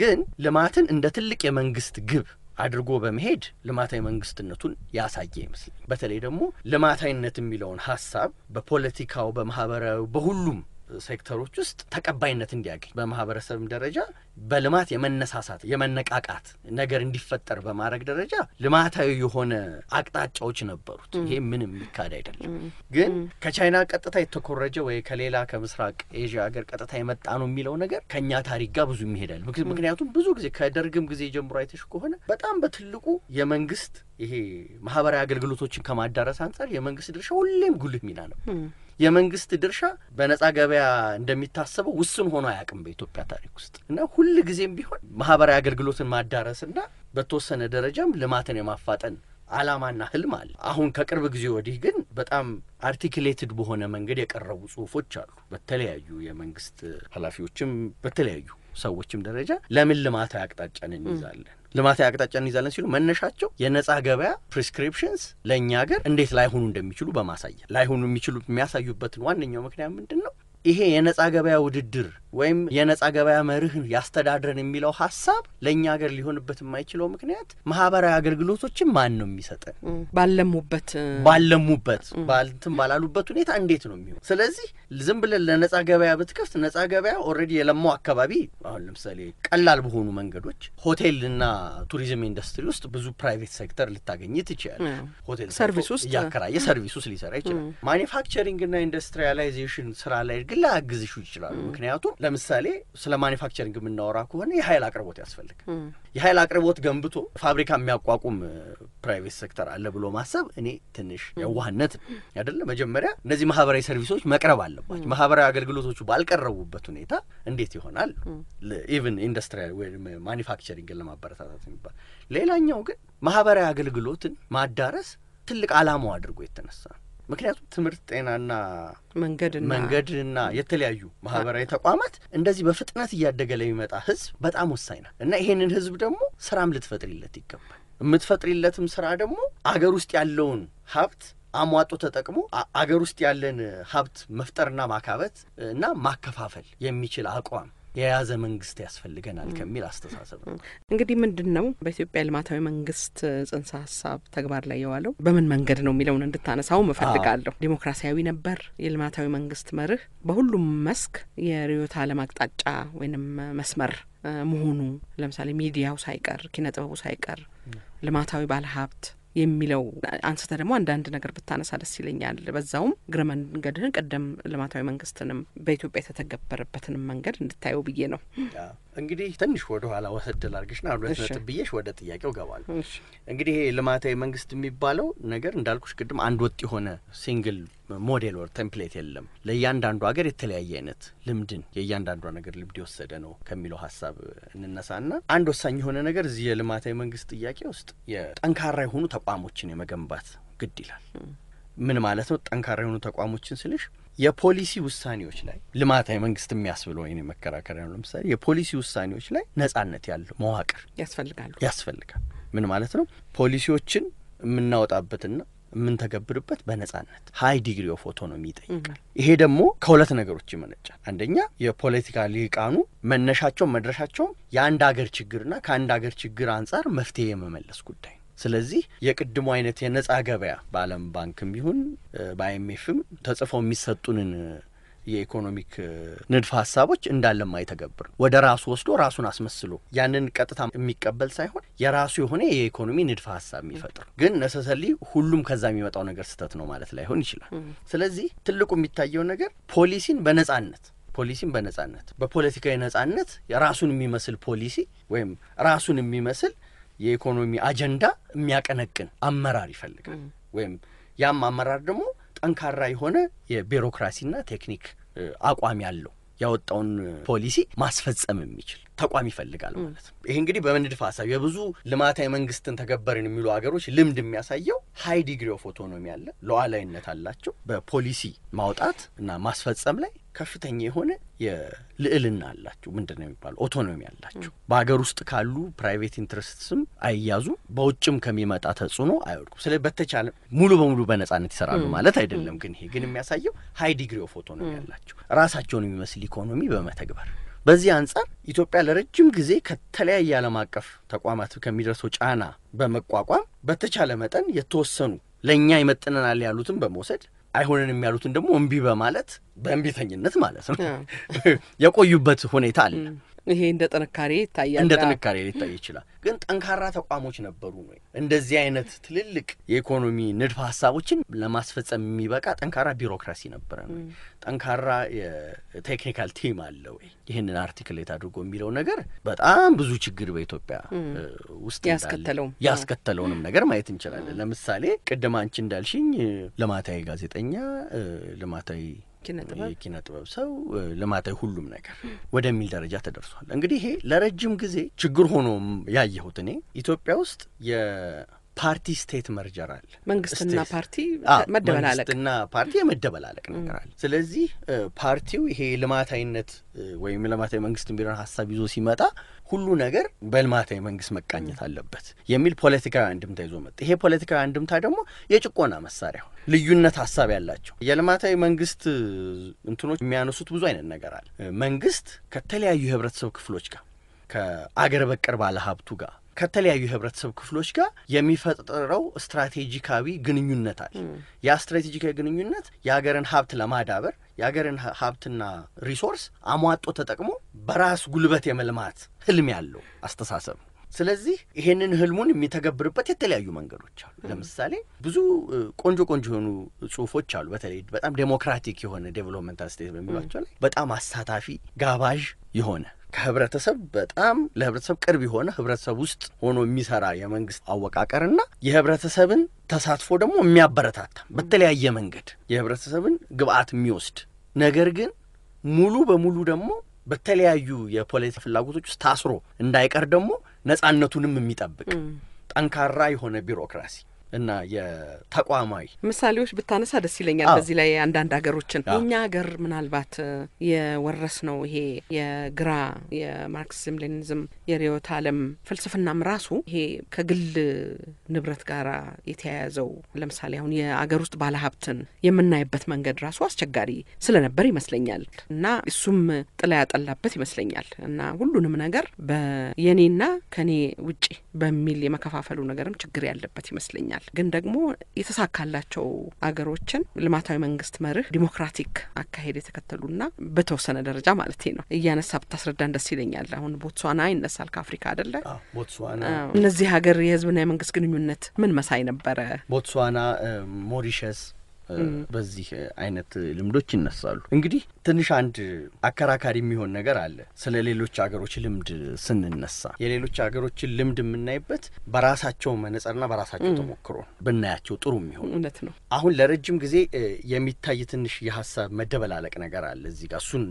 ግን ልማትን እንደ ትልቅ የመንግስት ግብ አድርጎ በመሄድ ልማታዊ መንግስትነቱን ያሳየ ይመስል በተለይ ደግሞ ልማታዊነት የሚለውን ሀሳብ በፖለቲካው፣ በማህበራዊ፣ በሁሉም ሴክተሮች ውስጥ ተቀባይነት እንዲያገኝ በማህበረሰብም ደረጃ በልማት የመነሳሳት የመነቃቃት ነገር እንዲፈጠር በማድረግ ደረጃ ልማታዊ የሆነ አቅጣጫዎች ነበሩት። ይሄ ምንም የሚካድ አይደለም። ግን ከቻይና ቀጥታ የተኮረጀ ወይ ከሌላ ከምስራቅ ኤዥያ ሀገር ቀጥታ የመጣ ነው የሚለው ነገር ከእኛ ታሪክ ጋር ብዙ የሚሄዳል። ምክንያቱም ብዙ ጊዜ ከደርግም ጊዜ ጀምሮ አይተሽ ከሆነ በጣም በትልቁ የመንግስት ይሄ ማህበራዊ አገልግሎቶችን ከማዳረስ አንጻር የመንግስት ድርሻ ሁሌም ጉልህ ሚና ነው። የመንግስት ድርሻ በነጻ ገበያ እንደሚታሰበው ውስን ሆኖ አያውቅም በኢትዮጵያ ታሪክ ውስጥ እና ሁል ጊዜም ቢሆን ማህበራዊ አገልግሎትን ማዳረስና በተወሰነ ደረጃም ልማትን የማፋጠን አላማና ህልም አለ። አሁን ከቅርብ ጊዜ ወዲህ ግን በጣም አርቲክሌትድ በሆነ መንገድ የቀረቡ ጽሁፎች አሉ። በተለያዩ የመንግስት ኃላፊዎችም በተለያዩ ሰዎችም ደረጃ ለምን ልማታዊ አቅጣጫን እንይዛለን ልማታዊ አቅጣጫ እንይዛለን ሲሉ መነሻቸው የነጻ ገበያ ፕሪስክሪፕሽንስ ለእኛ ሀገር እንዴት ላይሆኑ እንደሚችሉ በማሳየት ላይሆኑ የሚችሉ የሚያሳዩበትን ዋነኛው ምክንያት ምንድን ነው? ይሄ የነጻ ገበያ ውድድር ወይም የነጻ ገበያ መርህ ያስተዳድረን የሚለው ሀሳብ ለእኛ ሀገር ሊሆንበት የማይችለው ምክንያት ማህበራዊ አገልግሎቶችን ማን ነው የሚሰጠን? ባለሙበት ባለሙበት ባልትም ባላሉበት ሁኔታ እንዴት ነው የሚሆን? ስለዚህ ዝም ብለን ለነጻ ገበያ ብትከፍት ነጻ ገበያ ኦልሬዲ የለማው አካባቢ አሁን ለምሳሌ ቀላል በሆኑ መንገዶች ሆቴልና ቱሪዝም ኢንዱስትሪ ውስጥ ብዙ ፕራይቬት ሴክተር ልታገኝ ትችላል። ሆቴል ሰርቪስ ውስጥ እያከራየ ሰርቪስ ውስጥ ሊሰራ ይችላል። ማኒፋክቸሪንግና ኢንዱስትሪያላይዜሽን ስራ ላይ ግን ላያግዝሹ ይችላሉ። ምክንያቱም ለምሳሌ ስለ ማኒፋክቸሪንግ የምናወራ ከሆነ የሀይል አቅርቦት ያስፈልግ። የሀይል አቅርቦት ገንብቶ ፋብሪካ የሚያቋቁም ፕራይቬት ሴክተር አለ ብሎ ማሰብ እኔ ትንሽ የዋህነት አይደለ። መጀመሪያ እነዚህ ማህበራዊ ሰርቪሶች መቅረብ አለባቸው። ማህበራዊ አገልግሎቶቹ ባልቀረቡበት ሁኔታ እንዴት ይሆናል? ኢቭን ኢንዱስትሪያል ወይም ማኒፋክቸሪንግን ለማበረታታት የሚባል ሌላኛው ግን ማህበራዊ አገልግሎትን ማዳረስ ትልቅ አላማው አድርጎ የተነሳ ነው። ምክንያቱም ትምህርት፣ ጤናና መንገድና መንገድና የተለያዩ ማህበራዊ ተቋማት እንደዚህ በፍጥነት እያደገ ለሚመጣ ህዝብ በጣም ወሳኝ ነው እና ይሄንን ህዝብ ደግሞ ስራም ልትፈጥሪለት ይገባል። የምትፈጥሪለትም ስራ ደግሞ አገር ውስጥ ያለውን ሀብት አሟጦ ተጠቅሞ አገር ውስጥ ያለን ሀብት መፍጠርና ማካበት እና ማከፋፈል የሚችል አቋም የያዘ መንግስት ያስፈልገናል ከሚል አስተሳሰብ ነው። እንግዲህ ምንድን ነው በኢትዮጵያ ልማታዊ መንግስት ጽንሰ ሀሳብ ተግባር ላይ የዋለው በምን መንገድ ነው የሚለውን እንድታነሳው እፈልጋለሁ። ዴሞክራሲያዊ ነበር የልማታዊ መንግስት መርህ በሁሉም መስክ የርዕዮተ ዓለም አቅጣጫ ወይንም መስመር መሆኑ ለምሳሌ ሚዲያው ሳይቀር ኪነ ጥበቡ ሳይቀር ልማታዊ ባለሀብት የሚለው አንስተ ደግሞ አንዳንድ ነገር ብታነሳ ደስ ይለኛል። በዛውም እግረ መንገድህን ቀደም ልማታዊ መንግስትንም በኢትዮጵያ የተተገበረበትንም መንገድ እንድታየው ብዬ ነው። እንግዲህ ትንሽ ወደ ኋላ ወሰድ ላርግሽ ና ሁለት ነጥብ ብዬሽ ወደ ጥያቄው ገባል። እንግዲህ ልማታዊ መንግስት የሚባለው ነገር እንዳልኩሽ ቅድም አንድ ወጥ የሆነ ሲንግል ሞዴል ወር ቴምፕሌት የለም። ለእያንዳንዱ ሀገር የተለያየ አይነት ልምድን የእያንዳንዷ ነገር ልምድ የወሰደ ነው ከሚለው ሀሳብ እንነሳና አንድ ወሳኝ የሆነ ነገር እዚህ የልማታዊ መንግስት ጥያቄ ውስጥ የጠንካራ የሆኑ ተቋሞችን የመገንባት ግድ ይላል። ምን ማለት ነው? ጠንካራ የሆኑ ተቋሞችን ስልሽ የፖሊሲ ውሳኔዎች ላይ ልማታዊ መንግስት የሚያስብለው ወይ መከራከሪያ ነው። ለምሳሌ የፖሊሲ ውሳኔዎች ላይ ነጻነት ያለው መዋቅር ያስፈልጋሉ ያስፈልጋል። ምን ማለት ነው? ፖሊሲዎችን የምናወጣበትና የምንተገብርበት በነጻነት ሀይ ዲግሪ ኦፍ ኦቶኖሚ ይጠይቃል። ይሄ ደግሞ ከሁለት ነገሮች ይመነጫል። አንደኛ የፖለቲካ ሊቃኑ መነሻቸውም መድረሻቸውም የአንድ ሀገር ችግርና ከአንድ ሀገር ችግር አንጻር መፍትሄ የመመለስ ጉዳይ ነው። ስለዚህ የቅድሙ አይነት የነጻ ገበያ በዓለም ባንክም ይሁን በአይኤምኤፍም ተጽፎ የሚሰጡንን የኢኮኖሚክ ንድፈ ሀሳቦች እንዳለም አይተገብር ወደ ራሱ ወስዶ ራሱን አስመስሎ ያንን ቀጥታ የሚቀበል ሳይሆን የራሱ የሆነ የኢኮኖሚ ንድፈ ሀሳብ የሚፈጥር ግን ነሰሰሊ ሁሉም ከዛ የሚመጣው ነገር ስህተት ነው ማለት ላይሆን ይችላል። ስለዚህ ትልቁ የሚታየው ነገር ፖሊሲን በነጻነት ፖሊሲን በነጻነት በፖለቲካዊ ነጻነት ራሱን የሚመስል ፖሊሲ ወይም ራሱን የሚመስል የኢኮኖሚ አጀንዳ የሚያቀነቅን አመራር ይፈልጋል ወይም ያም አመራር ደግሞ ጠንካራ የሆነ የቢሮክራሲና ቴክኒክ አቋም ያለው ያወጣውን ፖሊሲ ማስፈጸም የሚችል ተቋም ይፈልጋል ማለት ነው። ይሄ እንግዲህ በንድፈ ሀሳብ የብዙ ልማታዊ መንግስትን ተገበርን የሚሉ ሀገሮች ልምድ የሚያሳየው ሀይ ዲግሪ ኦፍ ኦቶኖሚ አለ፣ ሉዓላዊነት አላቸው። በፖሊሲ ማውጣት እና ማስፈጸም ላይ ከፍተኛ የሆነ የልዕልና አላቸው። ምንድን ነው የሚባለው? ኦቶኖሚ አላቸው። በሀገር ውስጥ ካሉ ፕራይቬት ኢንትረስትስም አይያዙም፣ በውጭም ከሚመጣ ተጽዕኖ አይወድቁም። ስለ በተቻለ ሙሉ በሙሉ በነጻነት ይሰራሉ ማለት አይደለም። ግን ይሄ ግን የሚያሳየው ሀይ ዲግሪ ኦፍ ኦቶኖሚ አላቸው ራሳቸውን የሚመስል ኢኮኖሚ በመተግበር በዚህ አንጻር ኢትዮጵያ ለረጅም ጊዜ ከተለያየ ዓለም አቀፍ ተቋማት ከሚደርሰው ጫና በመቋቋም በተቻለ መጠን የተወሰኑ ለእኛ ይመጥነናል ያሉትን በመውሰድ አይሆንንም ያሉትን ደግሞ እምቢ በማለት በእምቢተኝነት ማለት ነው የቆዩበት ሁኔታ አለ። ይሄ እንደ ጥንካሬ ይታያል፣ እንደ ጥንካሬ ሊታይ ይችላል። ግን ጠንካራ ተቋሞች ነበሩ ወይ? እንደዚህ አይነት ትልልቅ የኢኮኖሚ ንድፈ ሀሳቦችን ለማስፈጸም የሚበቃ ጠንካራ ቢሮክራሲ ነበረ ወይ? ጠንካራ የቴክኒካል ቲም አለ ወይ ይህንን አርቲክሌት አድርጎ የሚለው ነገር በጣም ብዙ ችግር በኢትዮጵያ ውስጥ ያስከተለውም ያስከተለውንም ነገር ማየት እንችላለን። ለምሳሌ ቅድም አንቺ እንዳልሽኝ ልማታዊ ጋዜጠኛ ልማታዊ ኪነ ጥበብ ሰው ልማታዊ ሁሉም ነገር ወደሚል ደረጃ ተደርሷል። እንግዲህ ይሄ ለረጅም ጊዜ ችግር ሆኖ ያየሁት እኔ ኢትዮጵያ ውስጥ ፓርቲ ስቴት መርጀር አለ። መንግስትና ፓርቲ መደበላለቅ፣ መንግስትና ፓርቲ የመደበላለቅ ነገር አለ። ስለዚህ ፓርቲው ይሄ ልማታዊነት ወይም ልማታዊ መንግስት ቢሆን ሀሳብ ይዞ ሲመጣ ሁሉ ነገር በልማታዊ መንግስት መቃኘት አለበት የሚል ፖለቲካዊ አንድምታ ይዞ መጣ። ይሄ ፖለቲካዊ አንድምታ ደግሞ የጭቆና መሳሪያ ልዩነት ሀሳብ ያላቸው የልማታዊ መንግስት እንትኖች የሚያነሱት ብዙ አይነት ነገር አለ። መንግስት ከተለያዩ የህብረተሰብ ክፍሎች ጋር ከአገር በቀል ባለሀብቱ ጋር ከተለያዩ የህብረተሰብ ክፍሎች ጋር የሚፈጥረው ስትራቴጂካዊ ግንኙነት አለ። ያ ስትራቴጂካዊ ግንኙነት የሀገርን ሀብት ለማዳበር የሀገርን ሀብትና ሪሶርስ አሟጦ ተጠቅሞ በራስ ጉልበት የመልማት ህልም ያለው አስተሳሰብ ነው። ስለዚህ ይሄንን ህልሙን የሚተገብርበት የተለያዩ መንገዶች አሉ። ለምሳሌ ብዙ ቆንጆ ቆንጆ የሆኑ ጽሁፎች አሉ። በተለይ በጣም ዴሞክራቲክ የሆነ ዴቨሎፕመንታል ስቴት በሚሏቸው ላይ በጣም አሳታፊ ጋባዥ የሆነ ከህብረተሰብ በጣም ለህብረተሰብ ቅርብ የሆነ ህብረተሰብ ውስጥ ሆኖ የሚሰራ የመንግስት አወቃቀርና የህብረተሰብን ተሳትፎ ደግሞ የሚያበረታታ በተለያየ መንገድ የህብረተሰብን ግብአት የሚወስድ ነገር ግን ሙሉ በሙሉ ደግሞ በተለያዩ የፖለቲካ ፍላጎቶች ውስጥ ታስሮ እንዳይቀር ደግሞ ነጻነቱንም የሚጠብቅ ጠንካራ የሆነ ቢሮክራሲ እና የተቋማዊ ምሳሌዎች ብታነሳ ደስ ይለኛል። በዚህ ላይ አንዳንድ ሀገሮችን የእኛ ሀገር ምናልባት የወረስ ነው ይሄ የግራ የማርክሲዝም ሌኒዝም የርዕዮተ ዓለም ፍልስፍናም ራሱ ይሄ ከግል ንብረት ጋር የተያያዘው ለምሳሌ አሁን የአገር ውስጥ ባለሀብትን የምናይበት መንገድ ራሱ አስቸጋሪ ስለነበር ይመስለኛል እና እሱም ጥላ ያጠላበት ይመስለኛል እና ሁሉንም ነገር በየኔና ከኔ ውጪ በሚል የመከፋፈሉ ነገርም ችግር ያለበት ይመስለኛል። ይመስለኛል። ግን ደግሞ የተሳካላቸው አገሮችን ልማታዊ መንግስት መርህ ዲሞክራቲክ አካሄድ የተከተሉና በተወሰነ ደረጃ ማለት ነው እያነሳ ብታስረዳን ደስ ይለኛል። አሁን ቦትስዋና ይነሳል ከአፍሪካ አደለ? ቦትስዋና እነዚህ ሀገር የህዝብና የመንግስት ግንኙነት ምን መሳይ ነበረ? ቦትስዋና፣ ሞሪሸስ በዚህ አይነት ልምዶች ይነሳሉ። እንግዲህ ትንሽ አንድ አከራካሪ የሚሆን ነገር አለ። ስለ ሌሎች ሀገሮች ልምድ ስንነሳ የሌሎች ሀገሮችን ልምድ የምናይበት በራሳቸው መነጽርና በራሳቸው ተሞክሮ ብናያቸው ጥሩ የሚሆን እውነት ነው። አሁን ለረጅም ጊዜ የሚታይ ትንሽ የሀሳብ መደበላለቅ ነገር አለ እዚህ ጋር እሱን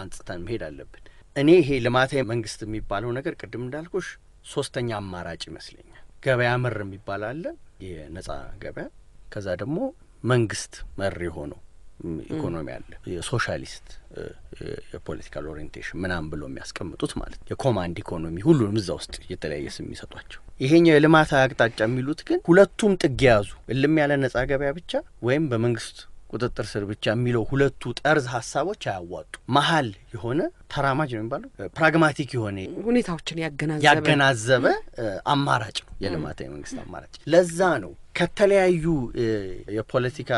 አንጽተን መሄድ አለብን። እኔ ይሄ ልማታዊ መንግስት የሚባለው ነገር ቅድም እንዳልኩሽ ሶስተኛ አማራጭ ይመስለኛል። ገበያ ምር የሚባል አለ፣ የነጻ ገበያ። ከዛ ደግሞ መንግስት መሪ የሆነው ኢኮኖሚ አለ። የሶሻሊስት የፖለቲካል ኦሪንቴሽን ምናምን ብሎ የሚያስቀምጡት ማለት የኮማንድ ኢኮኖሚ ሁሉንም እዛ ውስጥ የተለያየ ስም የሚሰጧቸው ይሄኛው የልማታዊ አቅጣጫ የሚሉት ግን ሁለቱም ጥግ የያዙ እልም ያለ ነጻ ገበያ ብቻ ወይም በመንግስት ቁጥጥር ስር ብቻ የሚለው ሁለቱ ጠርዝ ሀሳቦች አያዋጡ መሀል የሆነ ተራማጅ ነው የሚባለው ፕራግማቲክ የሆነ ሁኔታዎችን ያገናዘበ አማራጭ የልማት መንግስት አማራጭ። ለዛ ነው ከተለያዩ የፖለቲካ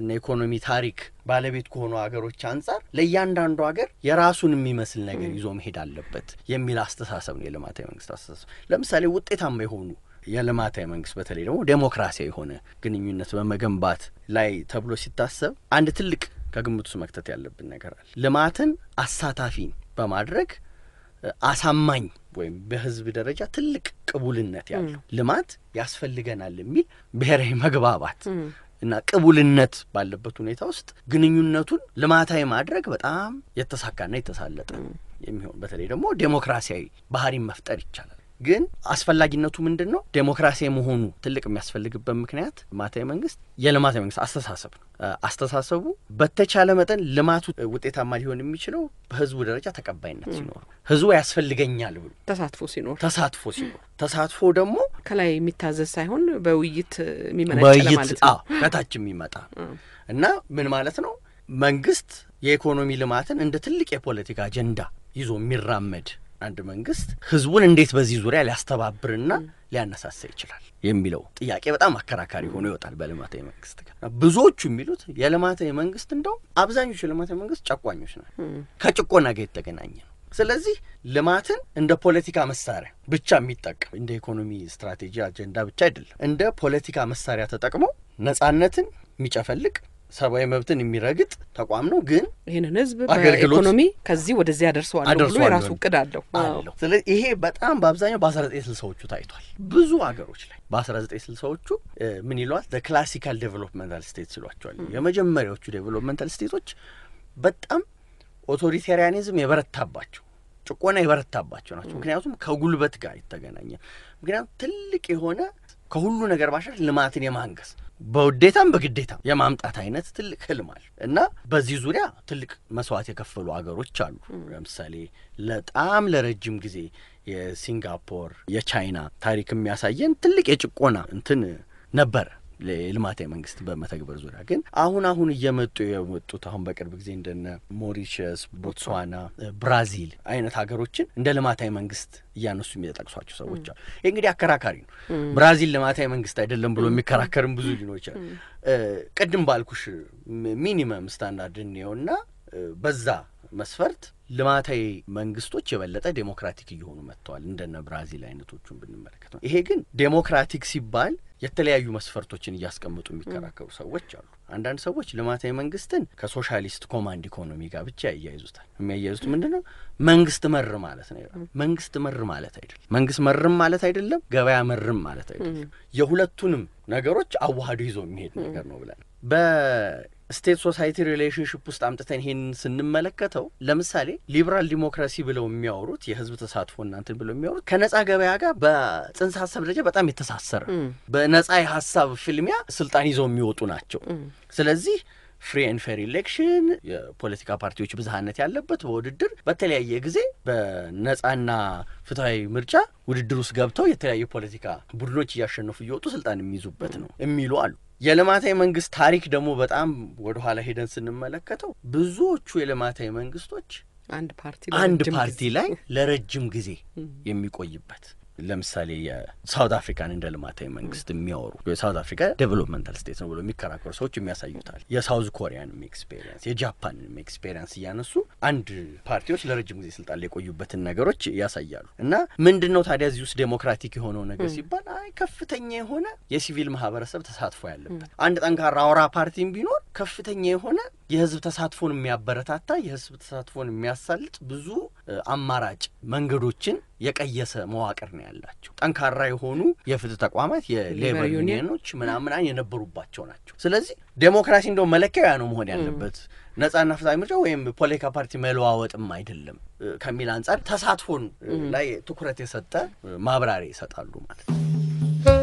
እና ኢኮኖሚ ታሪክ ባለቤት ከሆኑ ሀገሮች አንጻር ለእያንዳንዱ ሀገር የራሱን የሚመስል ነገር ይዞ መሄድ አለበት የሚል አስተሳሰብ ነው የልማታዊ መንግስት አስተሳሰብ። ለምሳሌ ውጤታማ የሆኑ የልማታዊ መንግስት በተለይ ደግሞ ዴሞክራሲያዊ የሆነ ግንኙነት በመገንባት ላይ ተብሎ ሲታሰብ አንድ ትልቅ ከግምት ውስጥ መክተት ያለብን ነገር አለ። ልማትን አሳታፊ በማድረግ አሳማኝ ወይም በህዝብ ደረጃ ትልቅ ቅቡልነት ያለው ልማት ያስፈልገናል የሚል ብሔራዊ መግባባት እና ቅቡልነት ባለበት ሁኔታ ውስጥ ግንኙነቱን ልማታዊ ማድረግ በጣም የተሳካና የተሳለጠ የሚሆን በተለይ ደግሞ ዴሞክራሲያዊ ባህሪን መፍጠር ይቻላል። ግን አስፈላጊነቱ ምንድን ነው? ዴሞክራሲ መሆኑ ትልቅ የሚያስፈልግበት ምክንያት ልማታዊ መንግስት የልማታዊ መንግስት አስተሳሰብ ነው። አስተሳሰቡ በተቻለ መጠን ልማቱ ውጤታማ ሊሆን የሚችለው በህዝቡ ደረጃ ተቀባይነት ሲኖር፣ ህዝቡ ያስፈልገኛል ብሎ ተሳትፎ ሲኖር ተሳትፎ ሲኖር ተሳትፎ ደግሞ ከላይ የሚታዘዝ ሳይሆን በውይይት የሚመነጭ ለማለት ከታች የሚመጣ እና ምን ማለት ነው መንግስት የኢኮኖሚ ልማትን እንደ ትልቅ የፖለቲካ አጀንዳ ይዞ የሚራመድ አንድ መንግስት ህዝቡን እንዴት በዚህ ዙሪያ ሊያስተባብርና ሊያነሳሳ ይችላል የሚለው ጥያቄ በጣም አከራካሪ ሆኖ ይወጣል። በልማታዊ መንግስት ጋር ብዙዎቹ የሚሉት የልማታዊ መንግስት እንደውም አብዛኞቹ የልማታዊ መንግስት ጨቋኞች ና ከጭቆና ጋር የተገናኘ ነው። ስለዚህ ልማትን እንደ ፖለቲካ መሳሪያ ብቻ የሚጠቀም እንደ ኢኮኖሚ ስትራቴጂ አጀንዳ ብቻ አይደለም፣ እንደ ፖለቲካ መሳሪያ ተጠቅሞ ነጻነትን የሚጨፈልቅ ሰብአዊ መብትን የሚረግጥ ተቋም ነው። ግን ይህንን ህዝብ በኢኮኖሚ ከዚህ ወደዚህ አደርሰዋለሁ ብሎ የራሱ እቅድ አለው። ስለዚህ ይሄ በጣም በአብዛኛው በአስራ ዘጠኝ ስልሳዎቹ ታይቷል። ብዙ አገሮች ላይ በአስራ ዘጠኝ ስልሳዎቹ ምን ይለዋል ክላሲካል ዴቨሎፕመንታል ስቴትስ ይሏቸዋል። የመጀመሪያዎቹ ዴቨሎፕመንታል ስቴቶች በጣም ኦቶሪታሪያኒዝም የበረታባቸው ጭቆና የበረታባቸው ናቸው። ምክንያቱም ከጉልበት ጋር የተገናኘ ምክንያቱም ትልቅ የሆነ ከሁሉ ነገር ባሻል ልማትን የማንገስ በውዴታም በግዴታም የማምጣት አይነት ትልቅ ህልም እና በዚህ ዙሪያ ትልቅ መስዋዕት የከፈሉ አገሮች አሉ። ለምሳሌ ለጣም ለረጅም ጊዜ የሲንጋፖር የቻይና ታሪክ የሚያሳየን ትልቅ የጭቆና እንትን ነበረ የልማታዊ መንግስት በመተግበር ዙሪያ ግን አሁን አሁን እየመጡ የመጡት አሁን በቅርብ ጊዜ እንደነ ሞሪሸስ፣ ቦትስዋና፣ ብራዚል አይነት ሀገሮችን እንደ ልማታዊ መንግስት እያነሱ የሚጠቅሷቸው ሰዎች አሉ። ይህ እንግዲህ አከራካሪ ነው። ብራዚል ልማታዊ መንግስት አይደለም ብሎ የሚከራከርም ብዙ ሊኖር ይችላል። ቅድም ባልኩሽ ሚኒመም ስታንዳርድ እንየውና በዛ መስፈርት ልማታዊ መንግስቶች የበለጠ ዴሞክራቲክ እየሆኑ መጥተዋል። እንደነ ብራዚል አይነቶቹን ብንመለከት ነው። ይሄ ግን ዴሞክራቲክ ሲባል የተለያዩ መስፈርቶችን እያስቀመጡ የሚከራከሩ ሰዎች አሉ። አንዳንድ ሰዎች ልማታዊ መንግስትን ከሶሻሊስት ኮማንድ ኢኮኖሚ ጋር ብቻ እያይዙታል። የሚያያይዙት ምንድን ነው? መንግስት መር ማለት ነው መንግስት መር ማለት አይደለም። መንግስት መርም ማለት አይደለም። ገበያ መርም ማለት አይደለም። የሁለቱንም ነገሮች አዋህዶ ይዞ የሚሄድ ነገር ነው ብለን ስቴት ሶሳይቲ ሪሌሽንሽፕ ውስጥ አምጥተን ይሄን ስንመለከተው ለምሳሌ ሊበራል ዲሞክራሲ ብለው የሚያወሩት የህዝብ ተሳትፎ እናንትን ብለው የሚያወሩት ከነጻ ገበያ ጋር በጽንሰ ሀሳብ ደረጃ በጣም የተሳሰረ በነጻ የሀሳብ ፍልሚያ ስልጣን ይዘው የሚወጡ ናቸው። ስለዚህ ፍሪ ኤንድ ፌር ኢሌክሽን የፖለቲካ ፓርቲዎች ብዝሀነት ያለበት በውድድር በተለያየ ጊዜ በነጻና ፍትሐዊ ምርጫ ውድድር ውስጥ ገብተው የተለያዩ ፖለቲካ ቡድኖች እያሸነፉ እየወጡ ስልጣን የሚይዙበት ነው የሚሉ አሉ። የልማታዊ መንግስት ታሪክ ደግሞ በጣም ወደኋላ ሄደን ስንመለከተው ብዙዎቹ የልማታዊ መንግስቶች አንድ ፓርቲ ፓርቲ ላይ ለረጅም ጊዜ የሚቆይበት ለምሳሌ የሳውት አፍሪካን እንደ ልማታዊ መንግስት የሚያወሩ የሳውት አፍሪካ ዴቨሎፕመንታል ስቴት ነው ብሎ የሚከራከሩ ሰዎች የሚያሳዩታል። የሳውዝ ኮሪያንም ኤክስፔሪንስ የጃፓንንም ኤክስፔሪንስ እያነሱ አንድ ፓርቲዎች ለረጅም ጊዜ ስልጣን የቆዩበትን ነገሮች ያሳያሉ። እና ምንድን ነው ታዲያ እዚህ ውስጥ ዴሞክራቲክ የሆነው ነገር ሲባል አይ ከፍተኛ የሆነ የሲቪል ማህበረሰብ ተሳትፎ ያለበት አንድ ጠንካራ አውራ ፓርቲም ቢኖር ከፍተኛ የሆነ የህዝብ ተሳትፎን የሚያበረታታ የህዝብ ተሳትፎን የሚያሳልጥ ብዙ አማራጭ መንገዶችን የቀየሰ መዋቅር ነው ያላቸው። ጠንካራ የሆኑ የፍትህ ተቋማት የሌበር ዩኒየኖች ምናምን የነበሩባቸው ናቸው። ስለዚህ ዴሞክራሲ እንደው መለኪያ ነው መሆን ያለበት ነጻና ፍትሐዊ ምርጫ ወይም ፖለቲካ ፓርቲ መለዋወጥም አይደለም ከሚል አንጻር ተሳትፎን ላይ ትኩረት የሰጠ ማብራሪያ ይሰጣሉ ማለት ነው።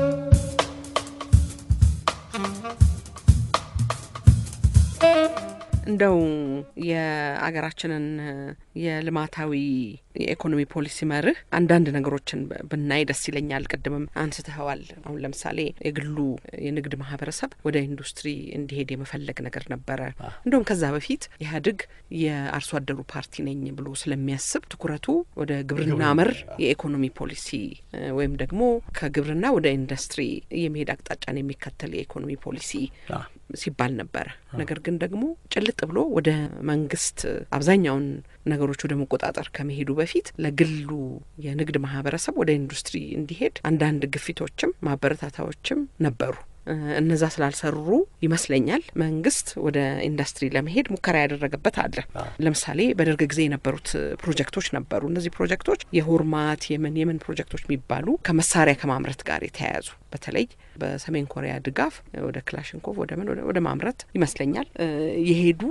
እንደው የአገራችንን የልማታዊ የኢኮኖሚ ፖሊሲ መርህ አንዳንድ ነገሮችን ብናይ ደስ ይለኛል። ቅድምም አንስተኸዋል። አሁን ለምሳሌ የግሉ የንግድ ማህበረሰብ ወደ ኢንዱስትሪ እንዲሄድ የመፈለግ ነገር ነበረ። እንደውም ከዛ በፊት ኢህአዴግ የአርሶ አደሩ ፓርቲ ነኝ ብሎ ስለሚያስብ ትኩረቱ ወደ ግብርና መር የኢኮኖሚ ፖሊሲ ወይም ደግሞ ከግብርና ወደ ኢንዱስትሪ የመሄድ አቅጣጫን የሚከተል የኢኮኖሚ ፖሊሲ ሲባል ነበረ። ነገር ግን ደግሞ ጭልጥ ብሎ ወደ መንግስት አብዛኛውን ነገሮች ወደ መቆጣጠር ከመሄዱ በፊት ለግሉ የንግድ ማህበረሰብ ወደ ኢንዱስትሪ እንዲሄድ አንዳንድ ግፊቶችም ማበረታታዎችም ነበሩ። እነዛ ስላልሰሩ ይመስለኛል መንግስት ወደ ኢንዱስትሪ ለመሄድ ሙከራ ያደረገበት አለ። ለምሳሌ በደርግ ጊዜ የነበሩት ፕሮጀክቶች ነበሩ። እነዚህ ፕሮጀክቶች የሆርማት የምን የምን ፕሮጀክቶች የሚባሉ ከመሳሪያ ከማምረት ጋር የተያያዙ በተለይ በሰሜን ኮሪያ ድጋፍ ወደ ክላሽንኮቭ ወደ ምን ወደ ማምረት ይመስለኛል የሄዱ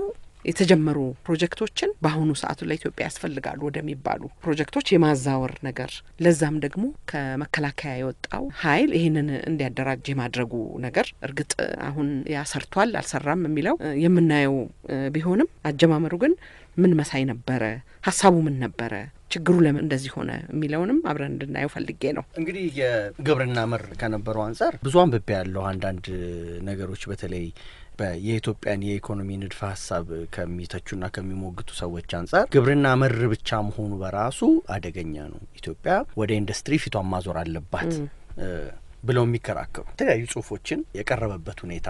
የተጀመሩ ፕሮጀክቶችን በአሁኑ ሰዓቱ ለኢትዮጵያ ያስፈልጋሉ ወደሚባሉ ፕሮጀክቶች የማዛወር ነገር፣ ለዛም ደግሞ ከመከላከያ የወጣው ኃይል ይህንን እንዲያደራጅ የማድረጉ ነገር እርግጥ አሁን ያሰርቷል አልሰራም የሚለው የምናየው ቢሆንም አጀማመሩ ግን ምን መሳይ ነበረ? ሀሳቡ ምን ነበረ? ችግሩ ለምን እንደዚህ ሆነ የሚለውንም አብረን እንድናየው ፈልጌ ነው። እንግዲህ የግብርና መር ከነበረው አንጻር ብዙ አንብቤ ያለው አንዳንድ ነገሮች በተለይ የኢትዮጵያን የኢኮኖሚ ንድፈ ሀሳብ ከሚተቹና ከሚሞግቱ ሰዎች አንጻር ግብርና መር ብቻ መሆኑ በራሱ አደገኛ ነው። ኢትዮጵያ ወደ ኢንዱስትሪ ፊቷን ማዞር አለባት። ብለው የሚከራከሩ የተለያዩ ጽሁፎችን የቀረበበት ሁኔታ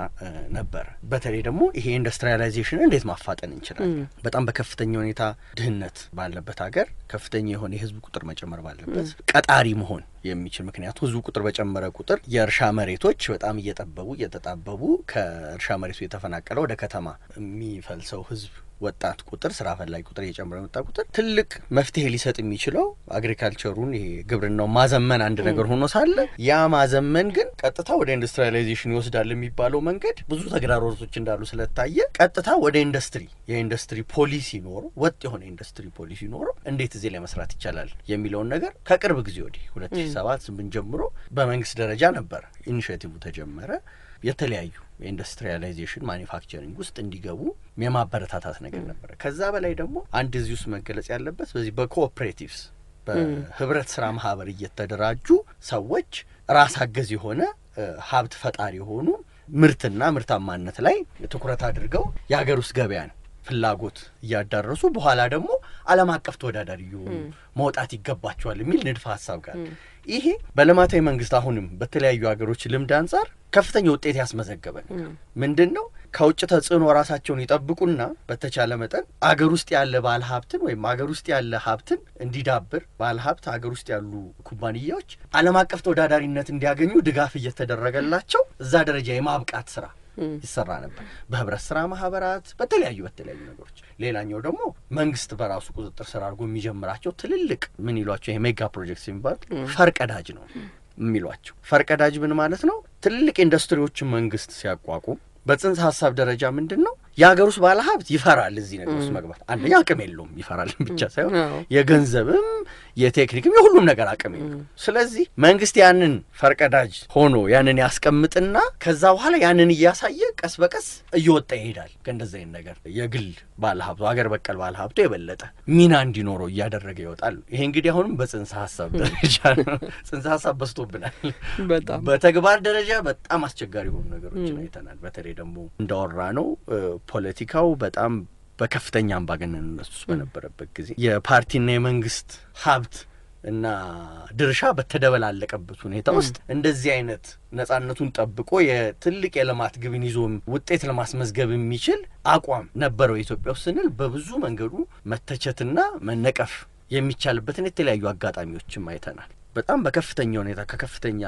ነበር በተለይ ደግሞ ይሄ ኢንዱስትሪያላይዜሽን እንዴት ማፋጠን እንችላለን? በጣም በከፍተኛ ሁኔታ ድህነት ባለበት ሀገር ከፍተኛ የሆነ የህዝብ ቁጥር መጨመር ባለበት ቀጣሪ መሆን የሚችል ምክንያቱ ህዝቡ ቁጥር በጨመረ ቁጥር የእርሻ መሬቶች በጣም እየጠበቡ እየተጣበቡ ከእርሻ መሬቱ የተፈናቀለ ወደ ከተማ የሚፈልሰው ህዝብ ወጣት ቁጥር ስራ ፈላጊ ቁጥር እየጨመረ የመጣ ቁጥር ትልቅ መፍትሄ ሊሰጥ የሚችለው አግሪካልቸሩን ይሄ ግብርናው ማዘመን አንድ ነገር ሆኖ ሳለ ያ ማዘመን ግን ቀጥታ ወደ ኢንዱስትሪያላይዜሽን ይወስዳል የሚባለው መንገድ ብዙ ተግዳሮቶች እንዳሉ ስለታየ ቀጥታ ወደ ኢንዱስትሪ የኢንዱስትሪ ፖሊሲ ኖሮ ወጥ የሆነ ኢንዱስትሪ ፖሊሲ ኖሮ እንዴት እዚህ ላይ መስራት ይቻላል የሚለውን ነገር ከቅርብ ጊዜ ወዲህ ሁለት ሺ ሰባት ስምንት ጀምሮ በመንግስት ደረጃ ነበር ኢኒሽቲቭ ተጀመረ። የተለያዩ የኢንዱስትሪያላይዜሽን ማኒፋክቸሪንግ ውስጥ እንዲገቡ የማበረታታት ነገር ነበረ። ከዛ በላይ ደግሞ አንድ እዚህ ውስጥ መገለጽ ያለበት በዚህ በኮኦፕሬቲቭስ በህብረት ስራ ማህበር እየተደራጁ ሰዎች ራስ አገዝ የሆነ ሀብት ፈጣሪ የሆኑ ምርትና ምርታማነት ላይ ትኩረት አድርገው የሀገር ውስጥ ገበያን ፍላጎት እያዳረሱ በኋላ ደግሞ ዓለም አቀፍ ተወዳዳሪ የሆኑ መውጣት ይገባቸዋል የሚል ንድፈ ሀሳብ ጋር ይሄ በልማታዊ መንግስት አሁንም በተለያዩ ሀገሮች ልምድ አንጻር ከፍተኛ ውጤት ያስመዘገበ ነገር ምንድን ነው? ከውጭ ተጽዕኖ ራሳቸውን ይጠብቁና በተቻለ መጠን አገር ውስጥ ያለ ባለ ሀብትን ወይም አገር ውስጥ ያለ ሀብትን እንዲዳብር ባለ ሀብት አገር ውስጥ ያሉ ኩባንያዎች ዓለም አቀፍ ተወዳዳሪነት እንዲያገኙ ድጋፍ እየተደረገላቸው እዛ ደረጃ የማብቃት ስራ ይሰራ ነበር፣ በህብረት ስራ ማህበራት፣ በተለያዩ በተለያዩ ነገሮች። ሌላኛው ደግሞ መንግስት በራሱ ቁጥጥር ስር አድርጎ የሚጀምራቸው ትልልቅ ምን ይሏቸው ይሄ ሜጋ ፕሮጀክት የሚባሉት ፈርቀዳጅ ነው የሚሏቸው። ፈርቀዳጅ ምን ማለት ነው? ትልልቅ ኢንዱስትሪዎችን መንግስት ሲያቋቁም በጽንሰ ሀሳብ ደረጃ ምንድን ነው የሀገር ውስጥ ባለሀብት ይፈራል። እዚህ ነገር ውስጥ መግባት አንደኛ አቅም የለውም፣ ይፈራል ብቻ ሳይሆን የገንዘብም የቴክኒክም የሁሉም ነገር አቅም የለ። ስለዚህ መንግስት ያንን ፈርቀዳጅ ሆኖ ያንን ያስቀምጥና ከዛ በኋላ ያንን እያሳየ ቀስ በቀስ እየወጣ ይሄዳል። ከእንደዚህ አይነት ነገር የግል ባለሀብቱ ሀገር በቀል ባለሀብቱ የበለጠ ሚና እንዲኖረው እያደረገ ይወጣል። ይሄ እንግዲህ አሁንም በጽንሰ ሀሳብ ደረጃ ነው። ጽንሰ ሀሳብ በስቶብናል። በጣም በተግባር ደረጃ በጣም አስቸጋሪ የሆኑ ነገሮችን አይተናል። በተለይ ደግሞ እንዳወራ ነው ፖለቲካው በጣም በከፍተኛ አምባገነንነት ውስጥ በነበረበት ጊዜ የፓርቲና የመንግስት ሀብት እና ድርሻ በተደበላለቀበት ሁኔታ ውስጥ እንደዚህ አይነት ነጻነቱን ጠብቆ የትልቅ የልማት ግብን ይዞ ውጤት ለማስመዝገብ የሚችል አቋም ነበረው ኢትዮጵያ ውስጥ ስንል በብዙ መንገዱ መተቸትና መነቀፍ የሚቻልበትን የተለያዩ አጋጣሚዎችም አይተናል። በጣም በከፍተኛ ሁኔታ ከከፍተኛ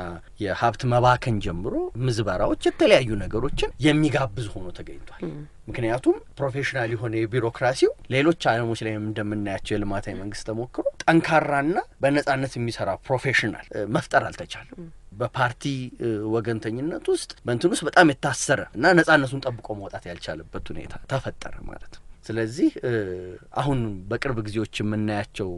የሀብት መባከን ጀምሮ ምዝበራዎች፣ የተለያዩ ነገሮችን የሚጋብዝ ሆኖ ተገኝቷል። ምክንያቱም ፕሮፌሽናል የሆነ የቢሮክራሲው ሌሎች አለሞች ላይ እንደምናያቸው የልማታዊ መንግስት ተሞክሮ ጠንካራና በነጻነት የሚሰራ ፕሮፌሽናል መፍጠር አልተቻለም። በፓርቲ ወገንተኝነት ውስጥ በእንትን ውስጥ በጣም የታሰረ እና ነጻነቱን ጠብቆ መውጣት ያልቻለበት ሁኔታ ተፈጠረ ማለት ነው። ስለዚህ አሁን በቅርብ ጊዜዎች የምናያቸው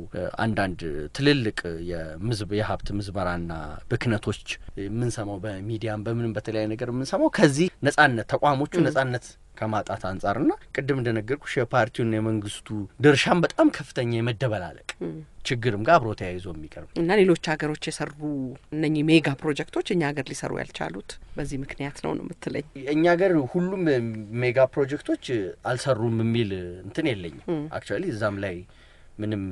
አንዳንድ ትልልቅ የምዝብ የሀብት ምዝበራና ብክነቶች የምንሰማው በሚዲያም በምንም በተለያየ ነገር የምንሰማው ከዚህ ነጻነት ተቋሞቹ ነጻነት ከማጣት አንጻርና ቅድም እንደነገርኩ የፓርቲውን የመንግስቱ ድርሻም በጣም ከፍተኛ የመደበላለቅ ችግርም ጋር አብሮ ተያይዞ የሚቀርብ እና ሌሎች ሀገሮች የሰሩ እነኚህ ሜጋ ፕሮጀክቶች እኛ ሀገር ሊሰሩ ያልቻሉት በዚህ ምክንያት ነው ነው የምትለኝ? እኛ ሀገር ሁሉም ሜጋ ፕሮጀክቶች አልሰሩም የሚል እንትን የለኝም። አክቹዋሊ እዛም ላይ ምንም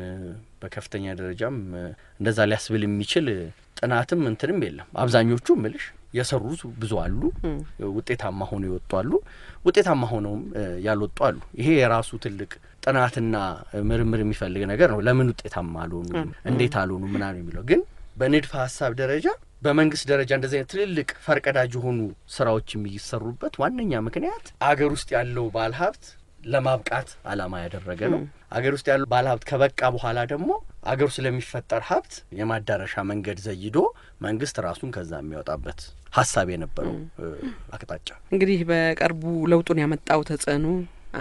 በከፍተኛ ደረጃም እንደዛ ሊያስብል የሚችል ጥናትም እንትንም የለም። አብዛኞቹ ምልሽ የሰሩት ብዙ አሉ። ውጤታማ ሆነው የወጡ አሉ። ውጤታማ ሆነውም ያልወጡ አሉ። ይሄ የራሱ ትልቅ ጥናትና ምርምር የሚፈልግ ነገር ነው። ለምን ውጤታማ አልሆኑ፣ እንዴት አልሆኑ ምናምን የሚለው ግን በንድፈ ሀሳብ ደረጃ በመንግስት ደረጃ እንደዚህ አይነት ትልልቅ ፈርቀዳጅ የሆኑ ስራዎች የሚሰሩበት ዋነኛ ምክንያት አገር ውስጥ ያለው ባለሀብት ለማብቃት አላማ ያደረገ ነው። አገር ውስጥ ያሉ ባለሀብት ከበቃ በኋላ ደግሞ አገር ውስጥ ለሚፈጠር ሀብት የማዳረሻ መንገድ ዘይዶ መንግስት ራሱን ከዛ የሚያወጣበት ሀሳብ የነበረው አቅጣጫ እንግዲህ በቅርቡ ለውጡን ያመጣው ተጽዕኖ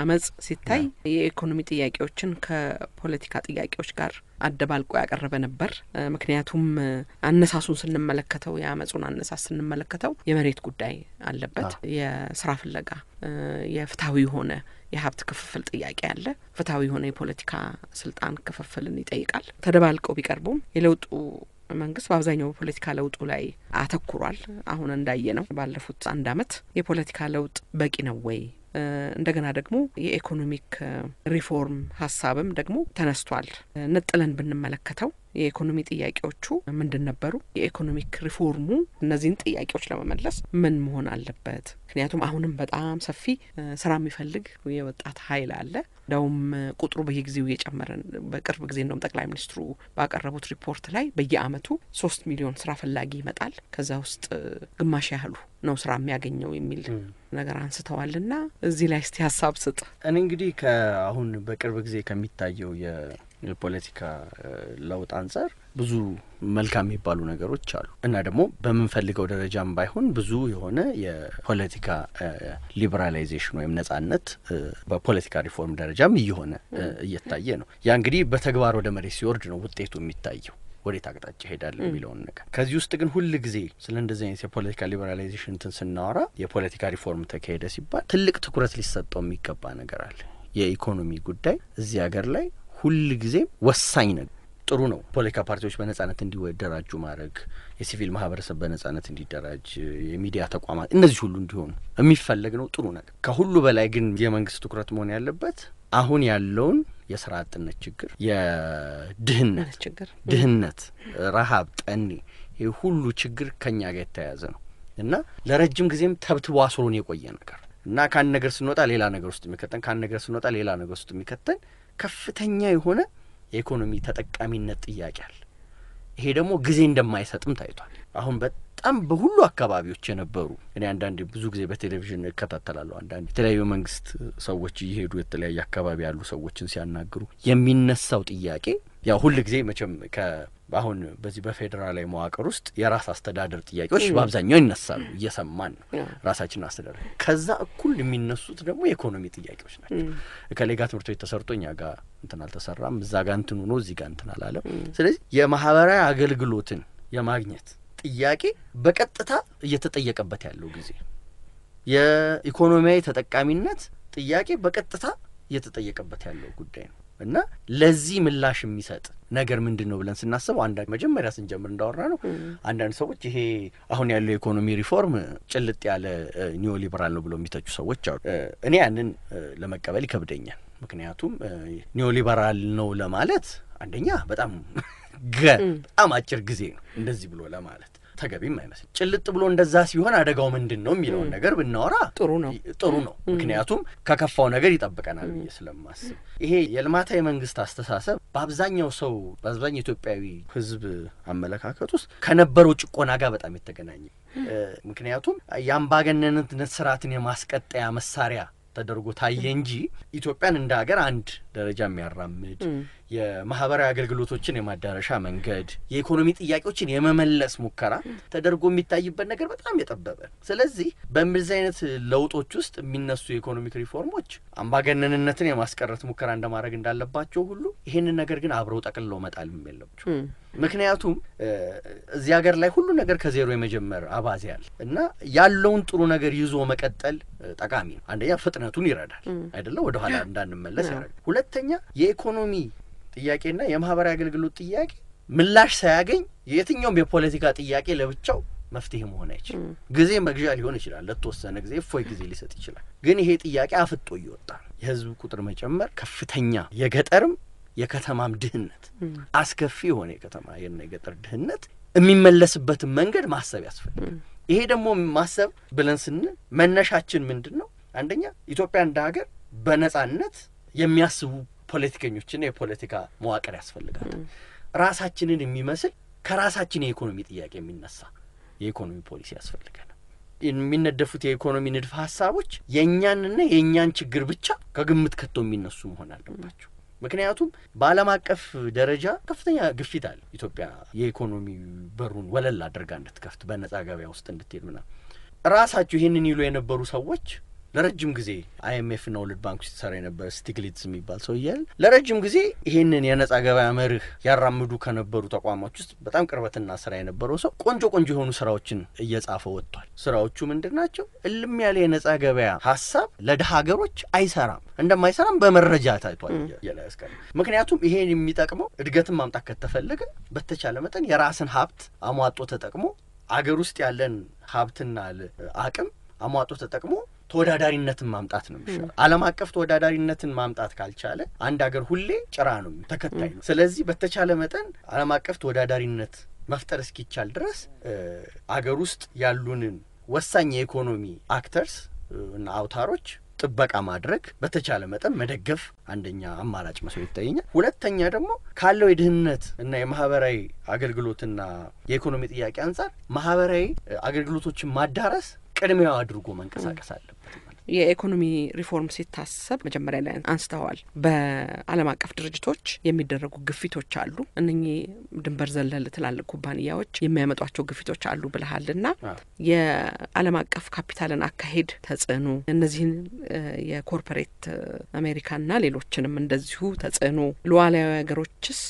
አመጽ ሲታይ የኢኮኖሚ ጥያቄዎችን ከፖለቲካ ጥያቄዎች ጋር አደባልቆ ያቀረበ ነበር። ምክንያቱም አነሳሱን ስንመለከተው የአመፁን አነሳስ ስንመለከተው የመሬት ጉዳይ አለበት፣ የስራ ፍለጋ፣ የፍትሐዊ የሆነ የሀብት ክፍፍል ጥያቄ አለ። ፍትሐዊ የሆነ የፖለቲካ ስልጣን ክፍፍልን ይጠይቃል። ተደባልቀው ቢቀርቡም የለውጡ መንግስት በአብዛኛው በፖለቲካ ለውጡ ላይ አተኩሯል። አሁን እንዳየ ነው ባለፉት አንድ አመት የፖለቲካ ለውጥ በቂ ነው ወይ እንደገና ደግሞ የኢኮኖሚክ ሪፎርም ሀሳብም ደግሞ ተነስቷል። ነጥለን ብንመለከተው የኢኮኖሚ ጥያቄዎቹ ምንድን ነበሩ? የኢኮኖሚክ ሪፎርሙ እነዚህን ጥያቄዎች ለመመለስ ምን መሆን አለበት? ምክንያቱም አሁንም በጣም ሰፊ ስራ የሚፈልግ የወጣት ኃይል አለ። እንደውም ቁጥሩ በየጊዜው እየጨመረ በቅርብ ጊዜ እንደውም ጠቅላይ ሚኒስትሩ ባቀረቡት ሪፖርት ላይ በየአመቱ ሶስት ሚሊዮን ስራ ፈላጊ ይመጣል ከዛ ውስጥ ግማሽ ያህሉ ነው ስራ የሚያገኘው የሚል ነገር አንስተዋል። ና እዚህ ላይ እስቲ ሀሳብ ስጥ። እኔ እንግዲህ ከአሁን በቅርብ ጊዜ ከሚታየው የፖለቲካ ለውጥ አንጻር ብዙ መልካም የሚባሉ ነገሮች አሉ እና ደግሞ በምንፈልገው ደረጃም ባይሆን ብዙ የሆነ የፖለቲካ ሊበራላይዜሽን ወይም ነጻነት በፖለቲካ ሪፎርም ደረጃም እየሆነ እየታየ ነው። ያ እንግዲህ በተግባር ወደ መሬት ሲወርድ ነው ውጤቱ የሚታየው ወዴት አቅጣጫ ይሄዳል የሚለውን ነገር። ከዚህ ውስጥ ግን ሁል ጊዜ ስለ እንደዚህ አይነት የፖለቲካ ሊበራላይዜሽን እንትን ስናወራ የፖለቲካ ሪፎርም ተካሄደ ሲባል ትልቅ ትኩረት ሊሰጠው የሚገባ ነገር አለ። የኢኮኖሚ ጉዳይ እዚህ ሀገር ላይ ሁል ጊዜም ወሳኝ ነገር ጥሩ ነው። ፖለቲካ ፓርቲዎች በነጻነት እንዲደራጁ ማድረግ፣ የሲቪል ማህበረሰብ በነጻነት እንዲደራጅ፣ የሚዲያ ተቋማት እነዚህ ሁሉ እንዲሆኑ የሚፈለግ ነው። ጥሩ ነገር። ከሁሉ በላይ ግን የመንግስት ትኩረት መሆን ያለበት አሁን ያለውን የስራ አጥነት ችግር፣ የድህነት ችግር፣ ድህነት፣ ረሀብ፣ ጠኔ፣ ይህ ሁሉ ችግር ከኛ ጋር የተያያዘ ነው እና ለረጅም ጊዜም ተብትቦ አስሮን የቆየ ነገር እና ከአንድ ነገር ስንወጣ ሌላ ነገር ውስጥ የሚከተን ከአንድ ነገር ስንወጣ ሌላ ነገር ውስጥ የሚከተን ከፍተኛ የሆነ የኢኮኖሚ ተጠቃሚነት ጥያቄ አለ። ይሄ ደግሞ ጊዜ እንደማይሰጥም ታይቷል። አሁን በጣም በሁሉ አካባቢዎች የነበሩ እኔ አንዳንድ ብዙ ጊዜ በቴሌቪዥን እከታተላለሁ። አንዳንድ የተለያዩ መንግስት ሰዎች እየሄዱ የተለያየ አካባቢ ያሉ ሰዎችን ሲያናግሩ የሚነሳው ጥያቄ ያው ሁል ጊዜ መቼም አሁን በዚህ በፌዴራላዊ መዋቅር ውስጥ የራስ አስተዳደር ጥያቄዎች በአብዛኛው ይነሳሉ፣ እየሰማን ነው። ራሳችን አስተዳደር ከዛ እኩል የሚነሱት ደግሞ የኢኮኖሚ ጥያቄዎች ናቸው። ከሌጋ ትምህርት ቤት ተሰርቶ እኛ ጋ እንትን አልተሰራም፣ እዛ ጋ እንትን ሆኖ እዚህ ጋ እንትን አላለም። ስለዚህ የማህበራዊ አገልግሎትን የማግኘት ጥያቄ በቀጥታ እየተጠየቀበት ያለው ጊዜ፣ የኢኮኖሚያዊ ተጠቃሚነት ጥያቄ በቀጥታ እየተጠየቀበት ያለው ጉዳይ ነው። እና ለዚህ ምላሽ የሚሰጥ ነገር ምንድን ነው ብለን ስናስበው አንዳንድ መጀመሪያ ስንጀምር እንዳወራ ነው አንዳንድ ሰዎች ይሄ አሁን ያለው የኢኮኖሚ ሪፎርም ጭልጥ ያለ ኒዮ ሊበራል ነው ብለው የሚተቹ ሰዎች አሉ። እኔ ያንን ለመቀበል ይከብደኛል። ምክንያቱም ኒዮ ሊበራል ነው ለማለት አንደኛ በጣም ገ በጣም አጭር ጊዜ ነው እንደዚህ ብሎ ለማለት ተገቢም አይመስል ጭልጥ ብሎ እንደዛ ሲሆን አደጋው ምንድን ነው የሚለውን ነገር ብናወራ ጥሩ ነው ጥሩ ነው። ምክንያቱም ከከፋው ነገር ይጠብቀናል ብዬ ስለማስብ ይሄ የልማታዊ መንግስት አስተሳሰብ በአብዛኛው ሰው በአብዛኛው ኢትዮጵያዊ ህዝብ አመለካከት ውስጥ ከነበረው ጭቆና ጋር በጣም የተገናኘ ምክንያቱም የአምባገነንነት ስርዓትን የማስቀጠያ መሳሪያ ተደርጎ ታየ እንጂ ኢትዮጵያን እንደ ሀገር አንድ ደረጃ የሚያራምድ የማህበራዊ አገልግሎቶችን የማዳረሻ መንገድ፣ የኢኮኖሚ ጥያቄዎችን የመመለስ ሙከራ ተደርጎ የሚታይበት ነገር በጣም የጠበበ። ስለዚህ በእንደዚህ አይነት ለውጦች ውስጥ የሚነሱ የኢኮኖሚክ ሪፎርሞች አምባገነንነትን የማስቀረት ሙከራ እንደማድረግ እንዳለባቸው ሁሉ ይህንን ነገር ግን አብረው ጠቅልለው መጣል የለባቸው። ምክንያቱም እዚህ ሀገር ላይ ሁሉ ነገር ከዜሮ የመጀመር አባዜ አለ እና ያለውን ጥሩ ነገር ይዞ መቀጠል ጠቃሚ ነው። አንደኛ ፍጥነቱን ይረዳል አይደለ? ወደኋላ እንዳንመለስ ያደርጋል። ሁለተኛ የኢኮኖሚ ጥያቄና የማህበራዊ አገልግሎት ጥያቄ ምላሽ ሳያገኝ የትኛውም የፖለቲካ ጥያቄ ለብቻው መፍትሄ መሆን አይችልም። ጊዜ መግዣ ሊሆን ይችላል፣ ለተወሰነ ጊዜ እፎይ ጊዜ ሊሰጥ ይችላል። ግን ይሄ ጥያቄ አፍጦ እየወጣ ነው። የህዝብ ቁጥር መጨመር፣ ከፍተኛ የገጠርም የከተማም ድህነት፣ አስከፊ የሆነ የከተማና የገጠር ድህነት የሚመለስበትን መንገድ ማሰብ ያስፈልጋል። ይሄ ደግሞ ማሰብ ብለን ስንል መነሻችን ምንድን ነው? አንደኛ ኢትዮጵያ እንደ ሀገር በነጻነት የሚያስቡ ፖለቲከኞችና የፖለቲካ መዋቅር ያስፈልጋል። ራሳችንን የሚመስል ከራሳችን የኢኮኖሚ ጥያቄ የሚነሳ የኢኮኖሚ ፖሊሲ ያስፈልጋል። የሚነደፉት የኢኮኖሚ ንድፈ ሀሳቦች የእኛንና የእኛን ችግር ብቻ ከግምት ከቶ የሚነሱ መሆን አለባቸው። ምክንያቱም በዓለም አቀፍ ደረጃ ከፍተኛ ግፊት አለ። ኢትዮጵያ የኢኮኖሚ በሩን ወለል አድርጋ እንድትከፍት በነጻ ገበያ ውስጥ እንድትሄድ ምናምን ራሳቸው ይህንን ይሉ የነበሩ ሰዎች ለረጅም ጊዜ አይኤምኤፍና ወርልድ ባንክ ውስጥ ሰራ የነበረ ስቲግሊትስ የሚባል እያል ለረጅም ጊዜ ይህንን የነጻ ገበያ መርህ ያራምዱ ከነበሩ ተቋማት ውስጥ በጣም ቅርበትና ስራ የነበረው ሰው ቆንጆ ቆንጆ የሆኑ ስራዎችን እየጻፈ ወጥቷል። ስራዎቹ ምንድን ናቸው? እልም ያለ የነጻ ገበያ ሀሳብ ለድሀ ሀገሮች አይሰራም፣ እንደማይሰራም በመረጃ ታይቷል። የላያስቀ ምክንያቱም ይሄን የሚጠቅመው እድገትን ማምጣት ከተፈለገ በተቻለ መጠን የራስን ሀብት አሟጦ ተጠቅሞ አገር ውስጥ ያለን ሀብትና አቅም አሟጦ ተጠቅሞ ተወዳዳሪነትን ማምጣት ነው የሚሻለው። ዓለም አቀፍ ተወዳዳሪነትን ማምጣት ካልቻለ አንድ ሀገር ሁሌ ጭራ ነው ተከታይ ነው። ስለዚህ በተቻለ መጠን ዓለም አቀፍ ተወዳዳሪነት መፍጠር እስኪቻል ድረስ አገር ውስጥ ያሉንን ወሳኝ የኢኮኖሚ አክተርስ እና አውታሮች ጥበቃ ማድረግ በተቻለ መጠን መደገፍ አንደኛ አማራጭ መስሎ ይታየኛል። ሁለተኛ ደግሞ ካለው የድህነት እና የማህበራዊ አገልግሎትና የኢኮኖሚ ጥያቄ አንጻር ማህበራዊ አገልግሎቶችን ማዳረስ ቅድሚያ አድርጎ መንቀሳቀስ አለበት። የኢኮኖሚ ሪፎርም ሲታሰብ መጀመሪያ ላይ አንስተዋል። በዓለም አቀፍ ድርጅቶች የሚደረጉ ግፊቶች አሉ። እነኚህ ድንበር ዘለል ትላልቅ ኩባንያዎች የሚያመጧቸው ግፊቶች አሉ ብልሃልና የዓለም አቀፍ ካፒታልን አካሄድ ተጽዕኖ እነዚህን የኮርፖሬት አሜሪካና ሌሎችንም እንደዚሁ ተጽዕኖ ሉዓላዊ ሀገሮችስ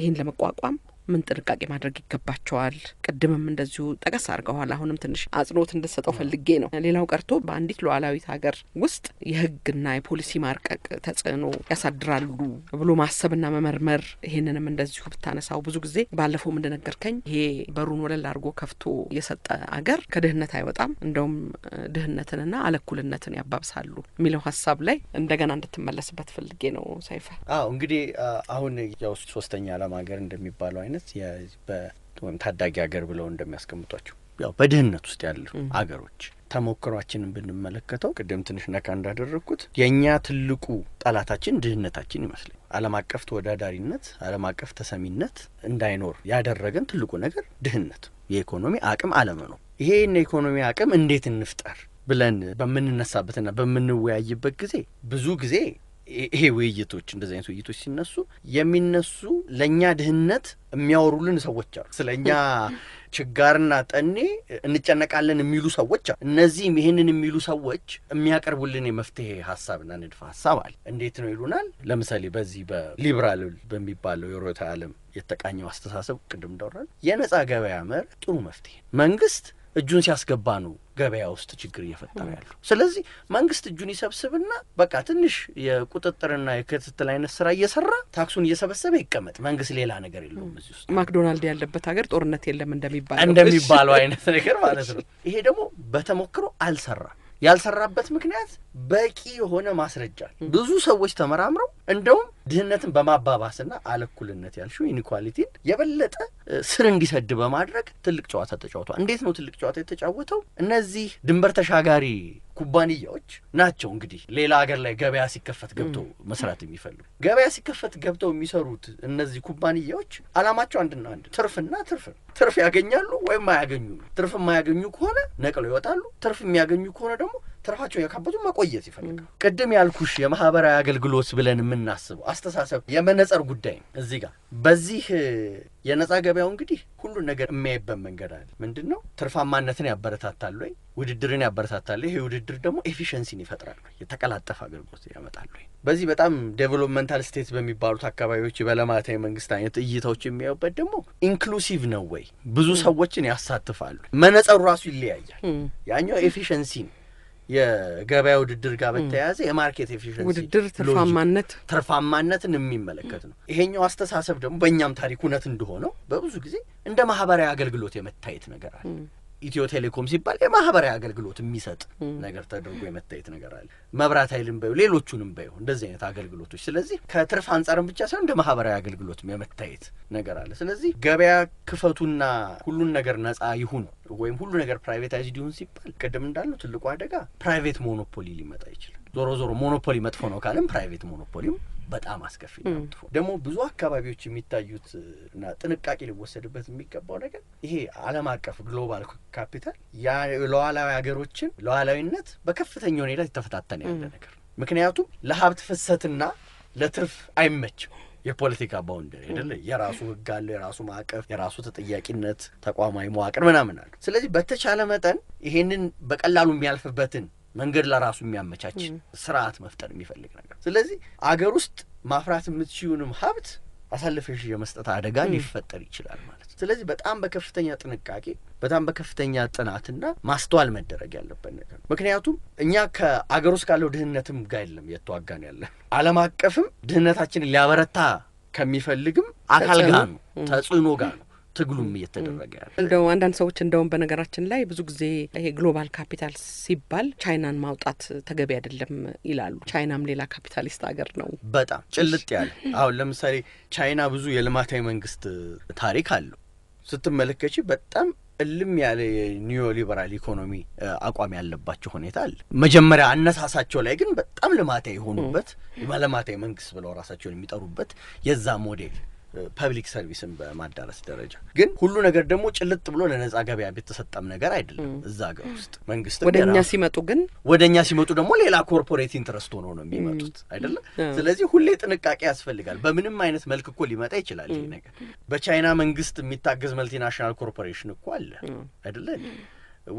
ይህን ለመቋቋም ምን ጥንቃቄ ማድረግ ይገባቸዋል? ቅድምም እንደዚሁ ጠቀስ አድርገዋል። አሁንም ትንሽ አጽንኦት እንድሰጠው ፈልጌ ነው። ሌላው ቀርቶ በአንዲት ሉዓላዊት ሀገር ውስጥ የህግና የፖሊሲ ማርቀቅ ተጽዕኖ ያሳድራሉ ብሎ ማሰብና መመርመር፣ ይህንንም እንደዚሁ ብታነሳው ብዙ ጊዜ ባለፈውም እንደነገርከኝ ይሄ በሩን ወለል አድርጎ ከፍቶ የሰጠ አገር ከድህነት አይወጣም፣ እንደውም ድህነትንና አለኩልነትን ያባብሳሉ የሚለው ሀሳብ ላይ እንደገና እንድትመለስበት ፈልጌ ነው። ሳይፈ አዎ እንግዲህ አሁን ያው ሶስተኛ ዓለም ሀገር እንደሚባለው አይነት ወይም ታዳጊ ሀገር ብለው እንደሚያስቀምጧቸው ያው በድህነት ውስጥ ያሉ አገሮች ተሞክሯችንን ብንመለከተው ቅድም ትንሽ ነካ እንዳደረግኩት የእኛ ትልቁ ጠላታችን ድህነታችን ይመስለኝ። ዓለም አቀፍ ተወዳዳሪነት፣ ዓለም አቀፍ ተሰሚነት እንዳይኖር ያደረገን ትልቁ ነገር ድህነት፣ የኢኮኖሚ አቅም አለመኖር። ይሄን የኢኮኖሚ አቅም እንዴት እንፍጠር ብለን በምንነሳበትና በምንወያይበት ጊዜ ብዙ ጊዜ ይሄ ውይይቶች እንደዚህ አይነት ውይይቶች ሲነሱ የሚነሱ ለእኛ ድህነት የሚያወሩልን ሰዎች አሉ። ስለ እኛ ችጋርና ጠኔ እንጨነቃለን የሚሉ ሰዎች አሉ። እነዚህም ይህንን የሚሉ ሰዎች የሚያቀርቡልን የመፍትሄ ሀሳብና ንድፈ ሀሳብ አለ። እንዴት ነው ይሉናል። ለምሳሌ በዚህ በሊብራል በሚባለው የሮታ ዓለም የተቃኘው አስተሳሰብ ቅድም እንዳወራን የነጻ ገበያ መር ጥሩ መፍትሄ መንግስት እጁን ሲያስገባ ነው ገበያ ውስጥ ችግር እየፈጠረ ያለው። ስለዚህ መንግስት እጁን ይሰብስብና በቃ ትንሽ የቁጥጥርና የክትትል አይነት ስራ እየሰራ ታክሱን እየሰበሰበ ይቀመጥ። መንግስት ሌላ ነገር የለውም እዚህ ውስጥ ማክዶናልድ ያለበት ሀገር ጦርነት የለም እንደሚባለው እንደሚባለው አይነት ነገር ማለት ነው። ይሄ ደግሞ በተሞክሮ አልሰራም። ያልሰራበት ምክንያት በቂ የሆነ ማስረጃ ብዙ ሰዎች ተመራምረው እንደውም ድህነትን በማባባስና አለኩልነት ያልሹ ኢኒኳሊቲን የበለጠ ስር እንዲሰድ በማድረግ ትልቅ ጨዋታ ተጫውቷል። እንዴት ነው ትልቅ ጨዋታ የተጫወተው? እነዚህ ድንበር ተሻጋሪ ኩባንያዎች ናቸው እንግዲህ ሌላ ሀገር ላይ ገበያ ሲከፈት ገብተው መስራት የሚፈልጉ ገበያ ሲከፈት ገብተው የሚሰሩት እነዚህ ኩባንያዎች አላማቸው አንድና አንድ ትርፍና ትርፍ ነው። ትርፍ ያገኛሉ ወይም አያገኙ። ትርፍ የማያገኙ ከሆነ ነቅለው ይወጣሉ። ትርፍ የሚያገኙ ከሆነ ደግሞ ትርፋቸው የካበቱ መቆየት ይፈልጋል። ቅድም ያልኩሽ የማህበራዊ አገልግሎት ብለን የምናስበው አስተሳሰብ የመነጽር ጉዳይ ነው። እዚህ ጋር በዚህ የነጻ ገበያው እንግዲህ ሁሉን ነገር የሚያይበት መንገድ አለ። ምንድን ነው ትርፋማነትን ያበረታታል ወይ? ውድድርን ያበረታታል። ይሄ ውድድር ደግሞ ኤፊሽንሲን ይፈጥራል ወይ? የተቀላጠፈ አገልግሎት ያመጣል ወይ? በዚህ በጣም ዴቨሎፕመንታል ስቴት በሚባሉት አካባቢዎች በልማታዊ መንግስት አይነት እይታዎች የሚያዩበት ደግሞ ኢንክሉሲቭ ነው ወይ? ብዙ ሰዎችን ያሳትፋሉ። መነጸሩ ራሱ ይለያያል። ያኛው ኤፊሽንሲ የገበያ ውድድር ጋር በተያያዘ የማርኬት ኤፊሽንሲ ውድድር ትርፋማነት ትርፋማነትን የሚመለከት ነው። ይሄኛው አስተሳሰብ ደግሞ በእኛም ታሪክ እውነት እንደሆነው በብዙ ጊዜ እንደ ማህበራዊ አገልግሎት የመታየት ነገር አለ። ኢትዮ ቴሌኮም ሲባል የማህበራዊ አገልግሎት የሚሰጥ ነገር ተደርጎ የመታየት ነገር አለ። መብራት ኃይልን በዩ ሌሎቹንም በዩ እንደዚህ አይነት አገልግሎቶች። ስለዚህ ከትርፍ አንጻርም ብቻ ሳይሆን እንደ ማህበራዊ አገልግሎት የመታየት ነገር አለ። ስለዚህ ገበያ ክፈቱና ሁሉን ነገር ነጻ ይሁን ወይም ሁሉ ነገር ፕራይቬታይዝድ ይሁን ሲባል ቅድም እንዳለው ትልቁ አደጋ ፕራይቬት ሞኖፖሊ ሊመጣ ይችላል። ዞሮ ዞሮ ሞኖፖሊ መጥፎ ነው ካለም ፕራይቬት ሞኖፖሊም በጣም አስከፊ ነው። ደግሞ ብዙ አካባቢዎች የሚታዩት እና ጥንቃቄ ሊወሰድበት የሚገባው ነገር ይሄ ዓለም አቀፍ ግሎባል ካፒታል ለዋላዊ ሀገሮችን ለዋላዊነት በከፍተኛ ሁኔታ የተፈታተነ ያለ ነገር ምክንያቱም ለሀብት ፍሰትና ለትርፍ አይመችም። የፖለቲካ ባውንደሪ አይደለ? የራሱ ህግ አለው፣ የራሱ ማዕቀፍ፣ የራሱ ተጠያቂነት፣ ተቋማዊ መዋቅር ምናምን አሉ። ስለዚህ በተቻለ መጠን ይሄንን በቀላሉ የሚያልፍበትን መንገድ ለራሱ የሚያመቻች ስርዓት መፍጠር የሚፈልግ ነገር። ስለዚህ አገር ውስጥ ማፍራት የምትችዩንም ሀብት አሳልፈሽ የመስጠት አደጋ ሊፈጠር ይችላል ማለት ነው። ስለዚህ በጣም በከፍተኛ ጥንቃቄ፣ በጣም በከፍተኛ ጥናትና ማስተዋል መደረግ ያለበት ነገር ምክንያቱም እኛ ከአገር ውስጥ ካለው ድህነትም ጋር የለም የተዋጋን ያለ ዓለም አቀፍም ድህነታችንን ሊያበረታ ከሚፈልግም አካል ጋር ነው፣ ተጽዕኖ ጋር ነው። ትግሉም እየተደረገ ያለ እንደው አንዳንድ ሰዎች እንደውም በነገራችን ላይ ብዙ ጊዜ ይሄ ግሎባል ካፒታል ሲባል ቻይናን ማውጣት ተገቢ አይደለም ይላሉ። ቻይናም ሌላ ካፒታሊስት ሀገር ነው፣ በጣም ጭልጥ ያለ። አሁን ለምሳሌ ቻይና ብዙ የልማታዊ መንግስት ታሪክ አለው። ስትመለከች በጣም እልም ያለ የኒዮ ሊበራል ኢኮኖሚ አቋም ያለባቸው ሁኔታ አለ። መጀመሪያ አነሳሳቸው ላይ ግን በጣም ልማታዊ የሆኑበት ባለማታዊ መንግስት ብለው ራሳቸውን የሚጠሩበት የዛ ሞዴል ፐብሊክ ሰርቪስን በማዳረስ ደረጃ ግን ሁሉ ነገር ደግሞ ጭልጥ ብሎ ለነጻ ገበያ የተሰጠም ነገር አይደለም። እዛ ሀገር ውስጥ መንግስት ወደ እኛ ሲመጡ ግን ወደ እኛ ሲመጡ ደግሞ ሌላ ኮርፖሬት ኢንትረስት ሆኖ ነው የሚመጡት አይደለም። ስለዚህ ሁሌ ጥንቃቄ ያስፈልጋል። በምንም አይነት መልክ እኮ ሊመጣ ይችላል ይሄ ነገር። በቻይና መንግስት የሚታገዝ መልቲናሽናል ኮርፖሬሽን እኮ አለ አይደለ?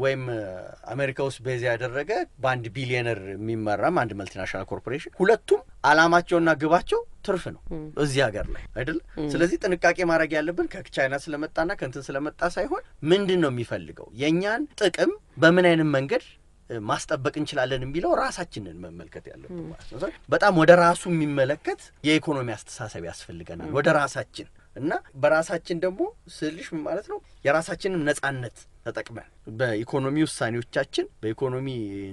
ወይም uh, አሜሪካ ውስጥ ቤዝ ያደረገ በአንድ ቢሊዮነር የሚመራም አንድ መልቲናሽናል ኮርፖሬሽን ሁለቱም አላማቸውና ግባቸው ትርፍ ነው እዚህ ሀገር ላይ አይደለ። ስለዚህ ጥንቃቄ ማድረግ ያለብን ከቻይና ስለመጣና ከእንትን ስለመጣ ሳይሆን ምንድን ነው የሚፈልገው የእኛን ጥቅም በምን አይነት መንገድ uh, ማስጠበቅ እንችላለን የሚለው ራሳችንን መመልከት ያለብን ማለት ነው። በጣም ወደ ራሱ የሚመለከት የኢኮኖሚ አስተሳሰብ ያስፈልገናል ወደ ራሳችን እና በራሳችን ደግሞ ስልሽ ማለት ነው የራሳችንን ነጻነት ተጠቅመን በኢኮኖሚ ውሳኔዎቻችን በኢኮኖሚ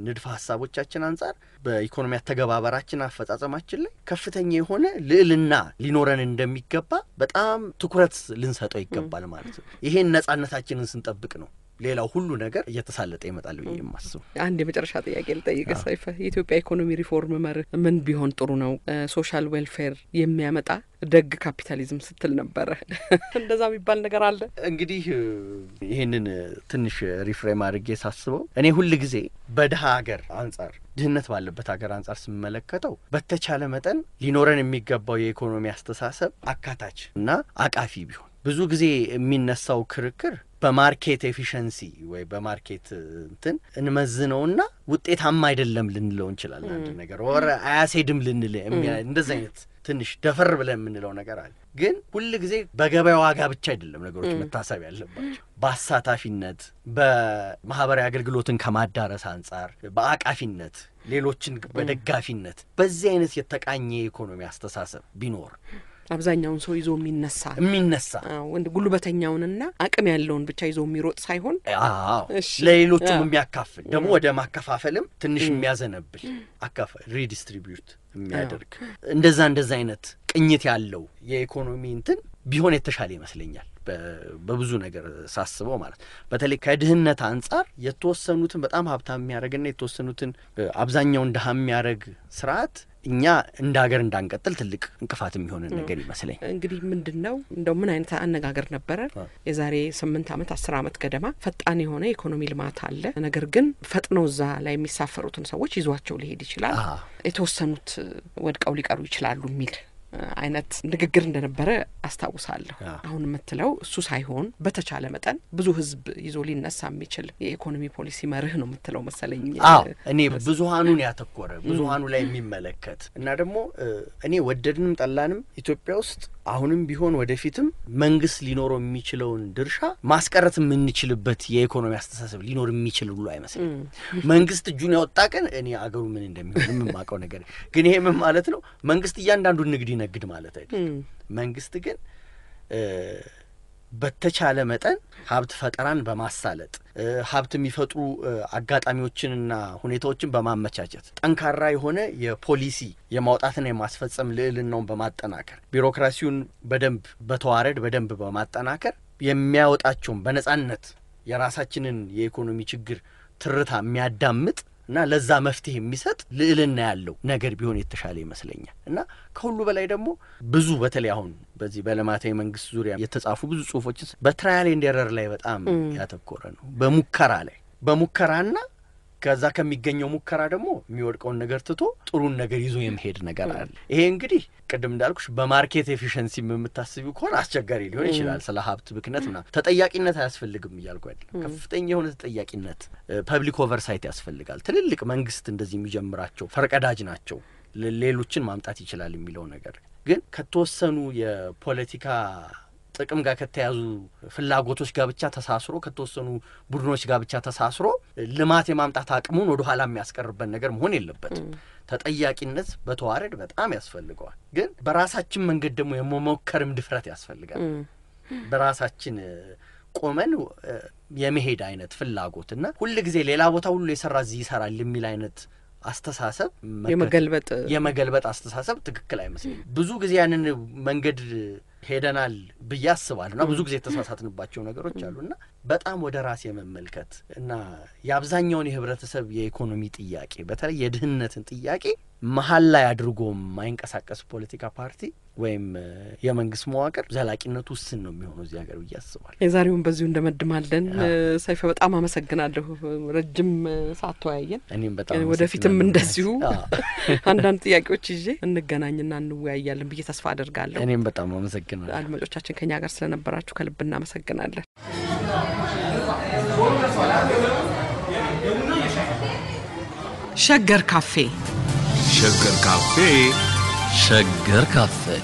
ንድፈ ሀሳቦቻችን አንጻር በኢኮኖሚ አተገባበራችን አፈጻጸማችን ላይ ከፍተኛ የሆነ ልዕልና ሊኖረን እንደሚገባ በጣም ትኩረት ልንሰጠው ይገባል ማለት ነው። ይሄን ነጻነታችንን ስንጠብቅ ነው ሌላው ሁሉ ነገር እየተሳለጠ ይመጣል ብዬ የማስበው። አንድ የመጨረሻ ጥያቄ ልጠይቅ ሰይፈ፣ የኢትዮጵያ ኢኮኖሚ ሪፎርም መርህ ምን ቢሆን ጥሩ ነው? ሶሻል ዌልፌር የሚያመጣ ደግ ካፒታሊዝም ስትል ነበረ። እንደዛ የሚባል ነገር አለ። እንግዲህ ይህንን ትንሽ ሪፍሬም አድርጌ ሳስበው እኔ ሁል ጊዜ በድሀ ሀገር አንጻር ድህነት ባለበት ሀገር አንጻር ስመለከተው በተቻለ መጠን ሊኖረን የሚገባው የኢኮኖሚ አስተሳሰብ አካታች እና አቃፊ ቢሆን ብዙ ጊዜ የሚነሳው ክርክር በማርኬት ኤፊሽንሲ ወይ በማርኬት እንትን እንመዝነውና ውጤታማ አይደለም ልንለው እንችላለን። አንድ ነገር ወረ አያሴድም ልንል እንደዚህ አይነት ትንሽ ደፈር ብለን የምንለው ነገር አለ። ግን ሁል ጊዜ በገበያ ዋጋ ብቻ አይደለም ነገሮች መታሰብ ያለባቸው። በአሳታፊነት፣ በማህበራዊ አገልግሎትን ከማዳረስ አንጻር፣ በአቃፊነት፣ ሌሎችን በደጋፊነት በዚህ አይነት የተቃኘ የኢኮኖሚ አስተሳሰብ ቢኖር አብዛኛውን ሰው ይዞ የሚነሳ የሚነሳ ወንድ ጉልበተኛውንና አቅም ያለውን ብቻ ይዞ የሚሮጥ ሳይሆን ለሌሎቹም የሚያካፍል ደግሞ ወደ ማከፋፈልም ትንሽ የሚያዘነብል አካፋል ሪዲስትሪቢዩት የሚያደርግ እንደዛ እንደዛ አይነት ቅኝት ያለው የኢኮኖሚ እንትን ቢሆን የተሻለ ይመስለኛል። በብዙ ነገር ሳስበው ማለት በተለይ ከድህነት አንጻር የተወሰኑትን በጣም ሀብታም የሚያደርግና የተወሰኑትን አብዛኛውን ድሀ የሚያደርግ ስርዓት እኛ እንደ ሀገር እንዳንቀጥል ትልቅ እንቅፋት የሚሆንን ነገር ይመስለኝ። እንግዲህ ምንድን ነው እንደው ምን አይነት አነጋገር ነበረ የዛሬ ስምንት ዓመት አስር ዓመት ገደማ ፈጣን የሆነ የኢኮኖሚ ልማት አለ፣ ነገር ግን ፈጥኖ እዛ ላይ የሚሳፈሩትን ሰዎች ይዟቸው ሊሄድ ይችላል፣ የተወሰኑት ወድቀው ሊቀሩ ይችላሉ የሚል አይነት ንግግር እንደነበረ አስታውሳለሁ። አሁን የምትለው እሱ ሳይሆን በተቻለ መጠን ብዙ ህዝብ ይዞ ሊነሳ የሚችል የኢኮኖሚ ፖሊሲ መርህ ነው የምትለው መሰለኝ። አዎ እኔ ብዙሀኑን ያተኮረ ብዙሀኑ ላይ የሚመለከት እና ደግሞ እኔ ወደድንም ጠላንም ኢትዮጵያ ውስጥ አሁንም ቢሆን ወደፊትም መንግስት ሊኖረው የሚችለውን ድርሻ ማስቀረት የምንችልበት የኢኮኖሚ አስተሳሰብ ሊኖር የሚችል ሁሉ አይመስልም። መንግስት እጁን ያወጣ ቀን እኔ አገሩ ምን እንደሚሆን የምማቀው ነገር ግን ይሄ ምን ማለት ነው? መንግስት እያንዳንዱን ንግድ ይነግድ ማለት አይደለም። መንግስት ግን በተቻለ መጠን ሀብት ፈጠራን በማሳለጥ ሀብት የሚፈጥሩ አጋጣሚዎችንና ሁኔታዎችን በማመቻቸት ጠንካራ የሆነ የፖሊሲ የማውጣትና የማስፈጸም ልዕልናውን በማጠናከር ቢሮክራሲውን በደንብ በተዋረድ በደንብ በማጠናከር የሚያወጣቸውን በነጻነት የራሳችንን የኢኮኖሚ ችግር ትርታ የሚያዳምጥ እና ለዛ መፍትሄ የሚሰጥ ልዕልና ያለው ነገር ቢሆን የተሻለ ይመስለኛል። እና ከሁሉ በላይ ደግሞ ብዙ በተለይ አሁን በዚህ በልማታዊ መንግስት ዙሪያ የተጻፉ ብዙ ጽሁፎችን በትራያል ኤንድ ኤረር ላይ በጣም ያተኮረ ነው። በሙከራ ላይ በሙከራና ከዛ ከሚገኘው ሙከራ ደግሞ የሚወድቀውን ነገር ትቶ ጥሩን ነገር ይዞ የመሄድ ነገር አለ። ይሄ እንግዲህ ቅድም እንዳልኩሽ በማርኬት ኤፊሽንሲ የምታስቢው ከሆነ አስቸጋሪ ሊሆን ይችላል። ስለ ሀብት ብክነት ምናምን ተጠያቂነት አያስፈልግም እያልኩ አይደለም። ከፍተኛ የሆነ ተጠያቂነት ፐብሊክ ኦቨርሳይት ያስፈልጋል። ትልልቅ መንግስት እንደዚህ የሚጀምራቸው ፈርቀዳጅ ናቸው። ሌሎችን ማምጣት ይችላል የሚለው ነገር ግን ከተወሰኑ የፖለቲካ ጥቅም ጋር ከተያዙ ፍላጎቶች ጋር ብቻ ተሳስሮ ከተወሰኑ ቡድኖች ጋር ብቻ ተሳስሮ ልማት የማምጣት አቅሙን ወደ ኋላ የሚያስቀርበት ነገር መሆን የለበትም። ተጠያቂነት በተዋረድ በጣም ያስፈልገዋል። ግን በራሳችን መንገድ ደግሞ የመሞከርም ድፍረት ያስፈልጋል። በራሳችን ቆመን የመሄድ አይነት ና ሁል ጊዜ ሌላ ቦታ ሁሉ የሰራ እዚህ ይሰራል የሚል አይነት አስተሳሰብ የመገልበጥ የመገልበጥ አስተሳሰብ ትክክል አይመስልም። ብዙ ጊዜ ያንን መንገድ ሄደናል ብዬ አስባለሁ እና ብዙ ጊዜ የተሳሳትንባቸው ነገሮች አሉና በጣም ወደ ራስ የመመልከት እና የአብዛኛውን የህብረተሰብ የኢኮኖሚ ጥያቄ በተለይ የድህነትን ጥያቄ መሀል ላይ አድርጎ የማይንቀሳቀስ ፖለቲካ ፓርቲ ወይም የመንግስት መዋቅር ዘላቂነቱ ውስን ነው የሚሆነው እዚህ ሀገር ብዬ አስባለሁ። የዛሬውን በዚሁ እንደመድማለን። ሰይፈ በጣም አመሰግናለሁ። ረጅም ሰዓት ተወያየን። እኔም በጣም ወደፊትም እንደዚሁ አንዳንድ ጥያቄዎች ይዤ እንገናኝና እንወያያለን ብዬ ተስፋ አደርጋለሁ። እኔም በጣም አመሰግ አመሰግናለሁ። አድማጮቻችን ከኛ ጋር ስለነበራችሁ ከልብ እናመሰግናለን። ሸገር ካፌ ሸገር ካፌ ሸገር ካፌ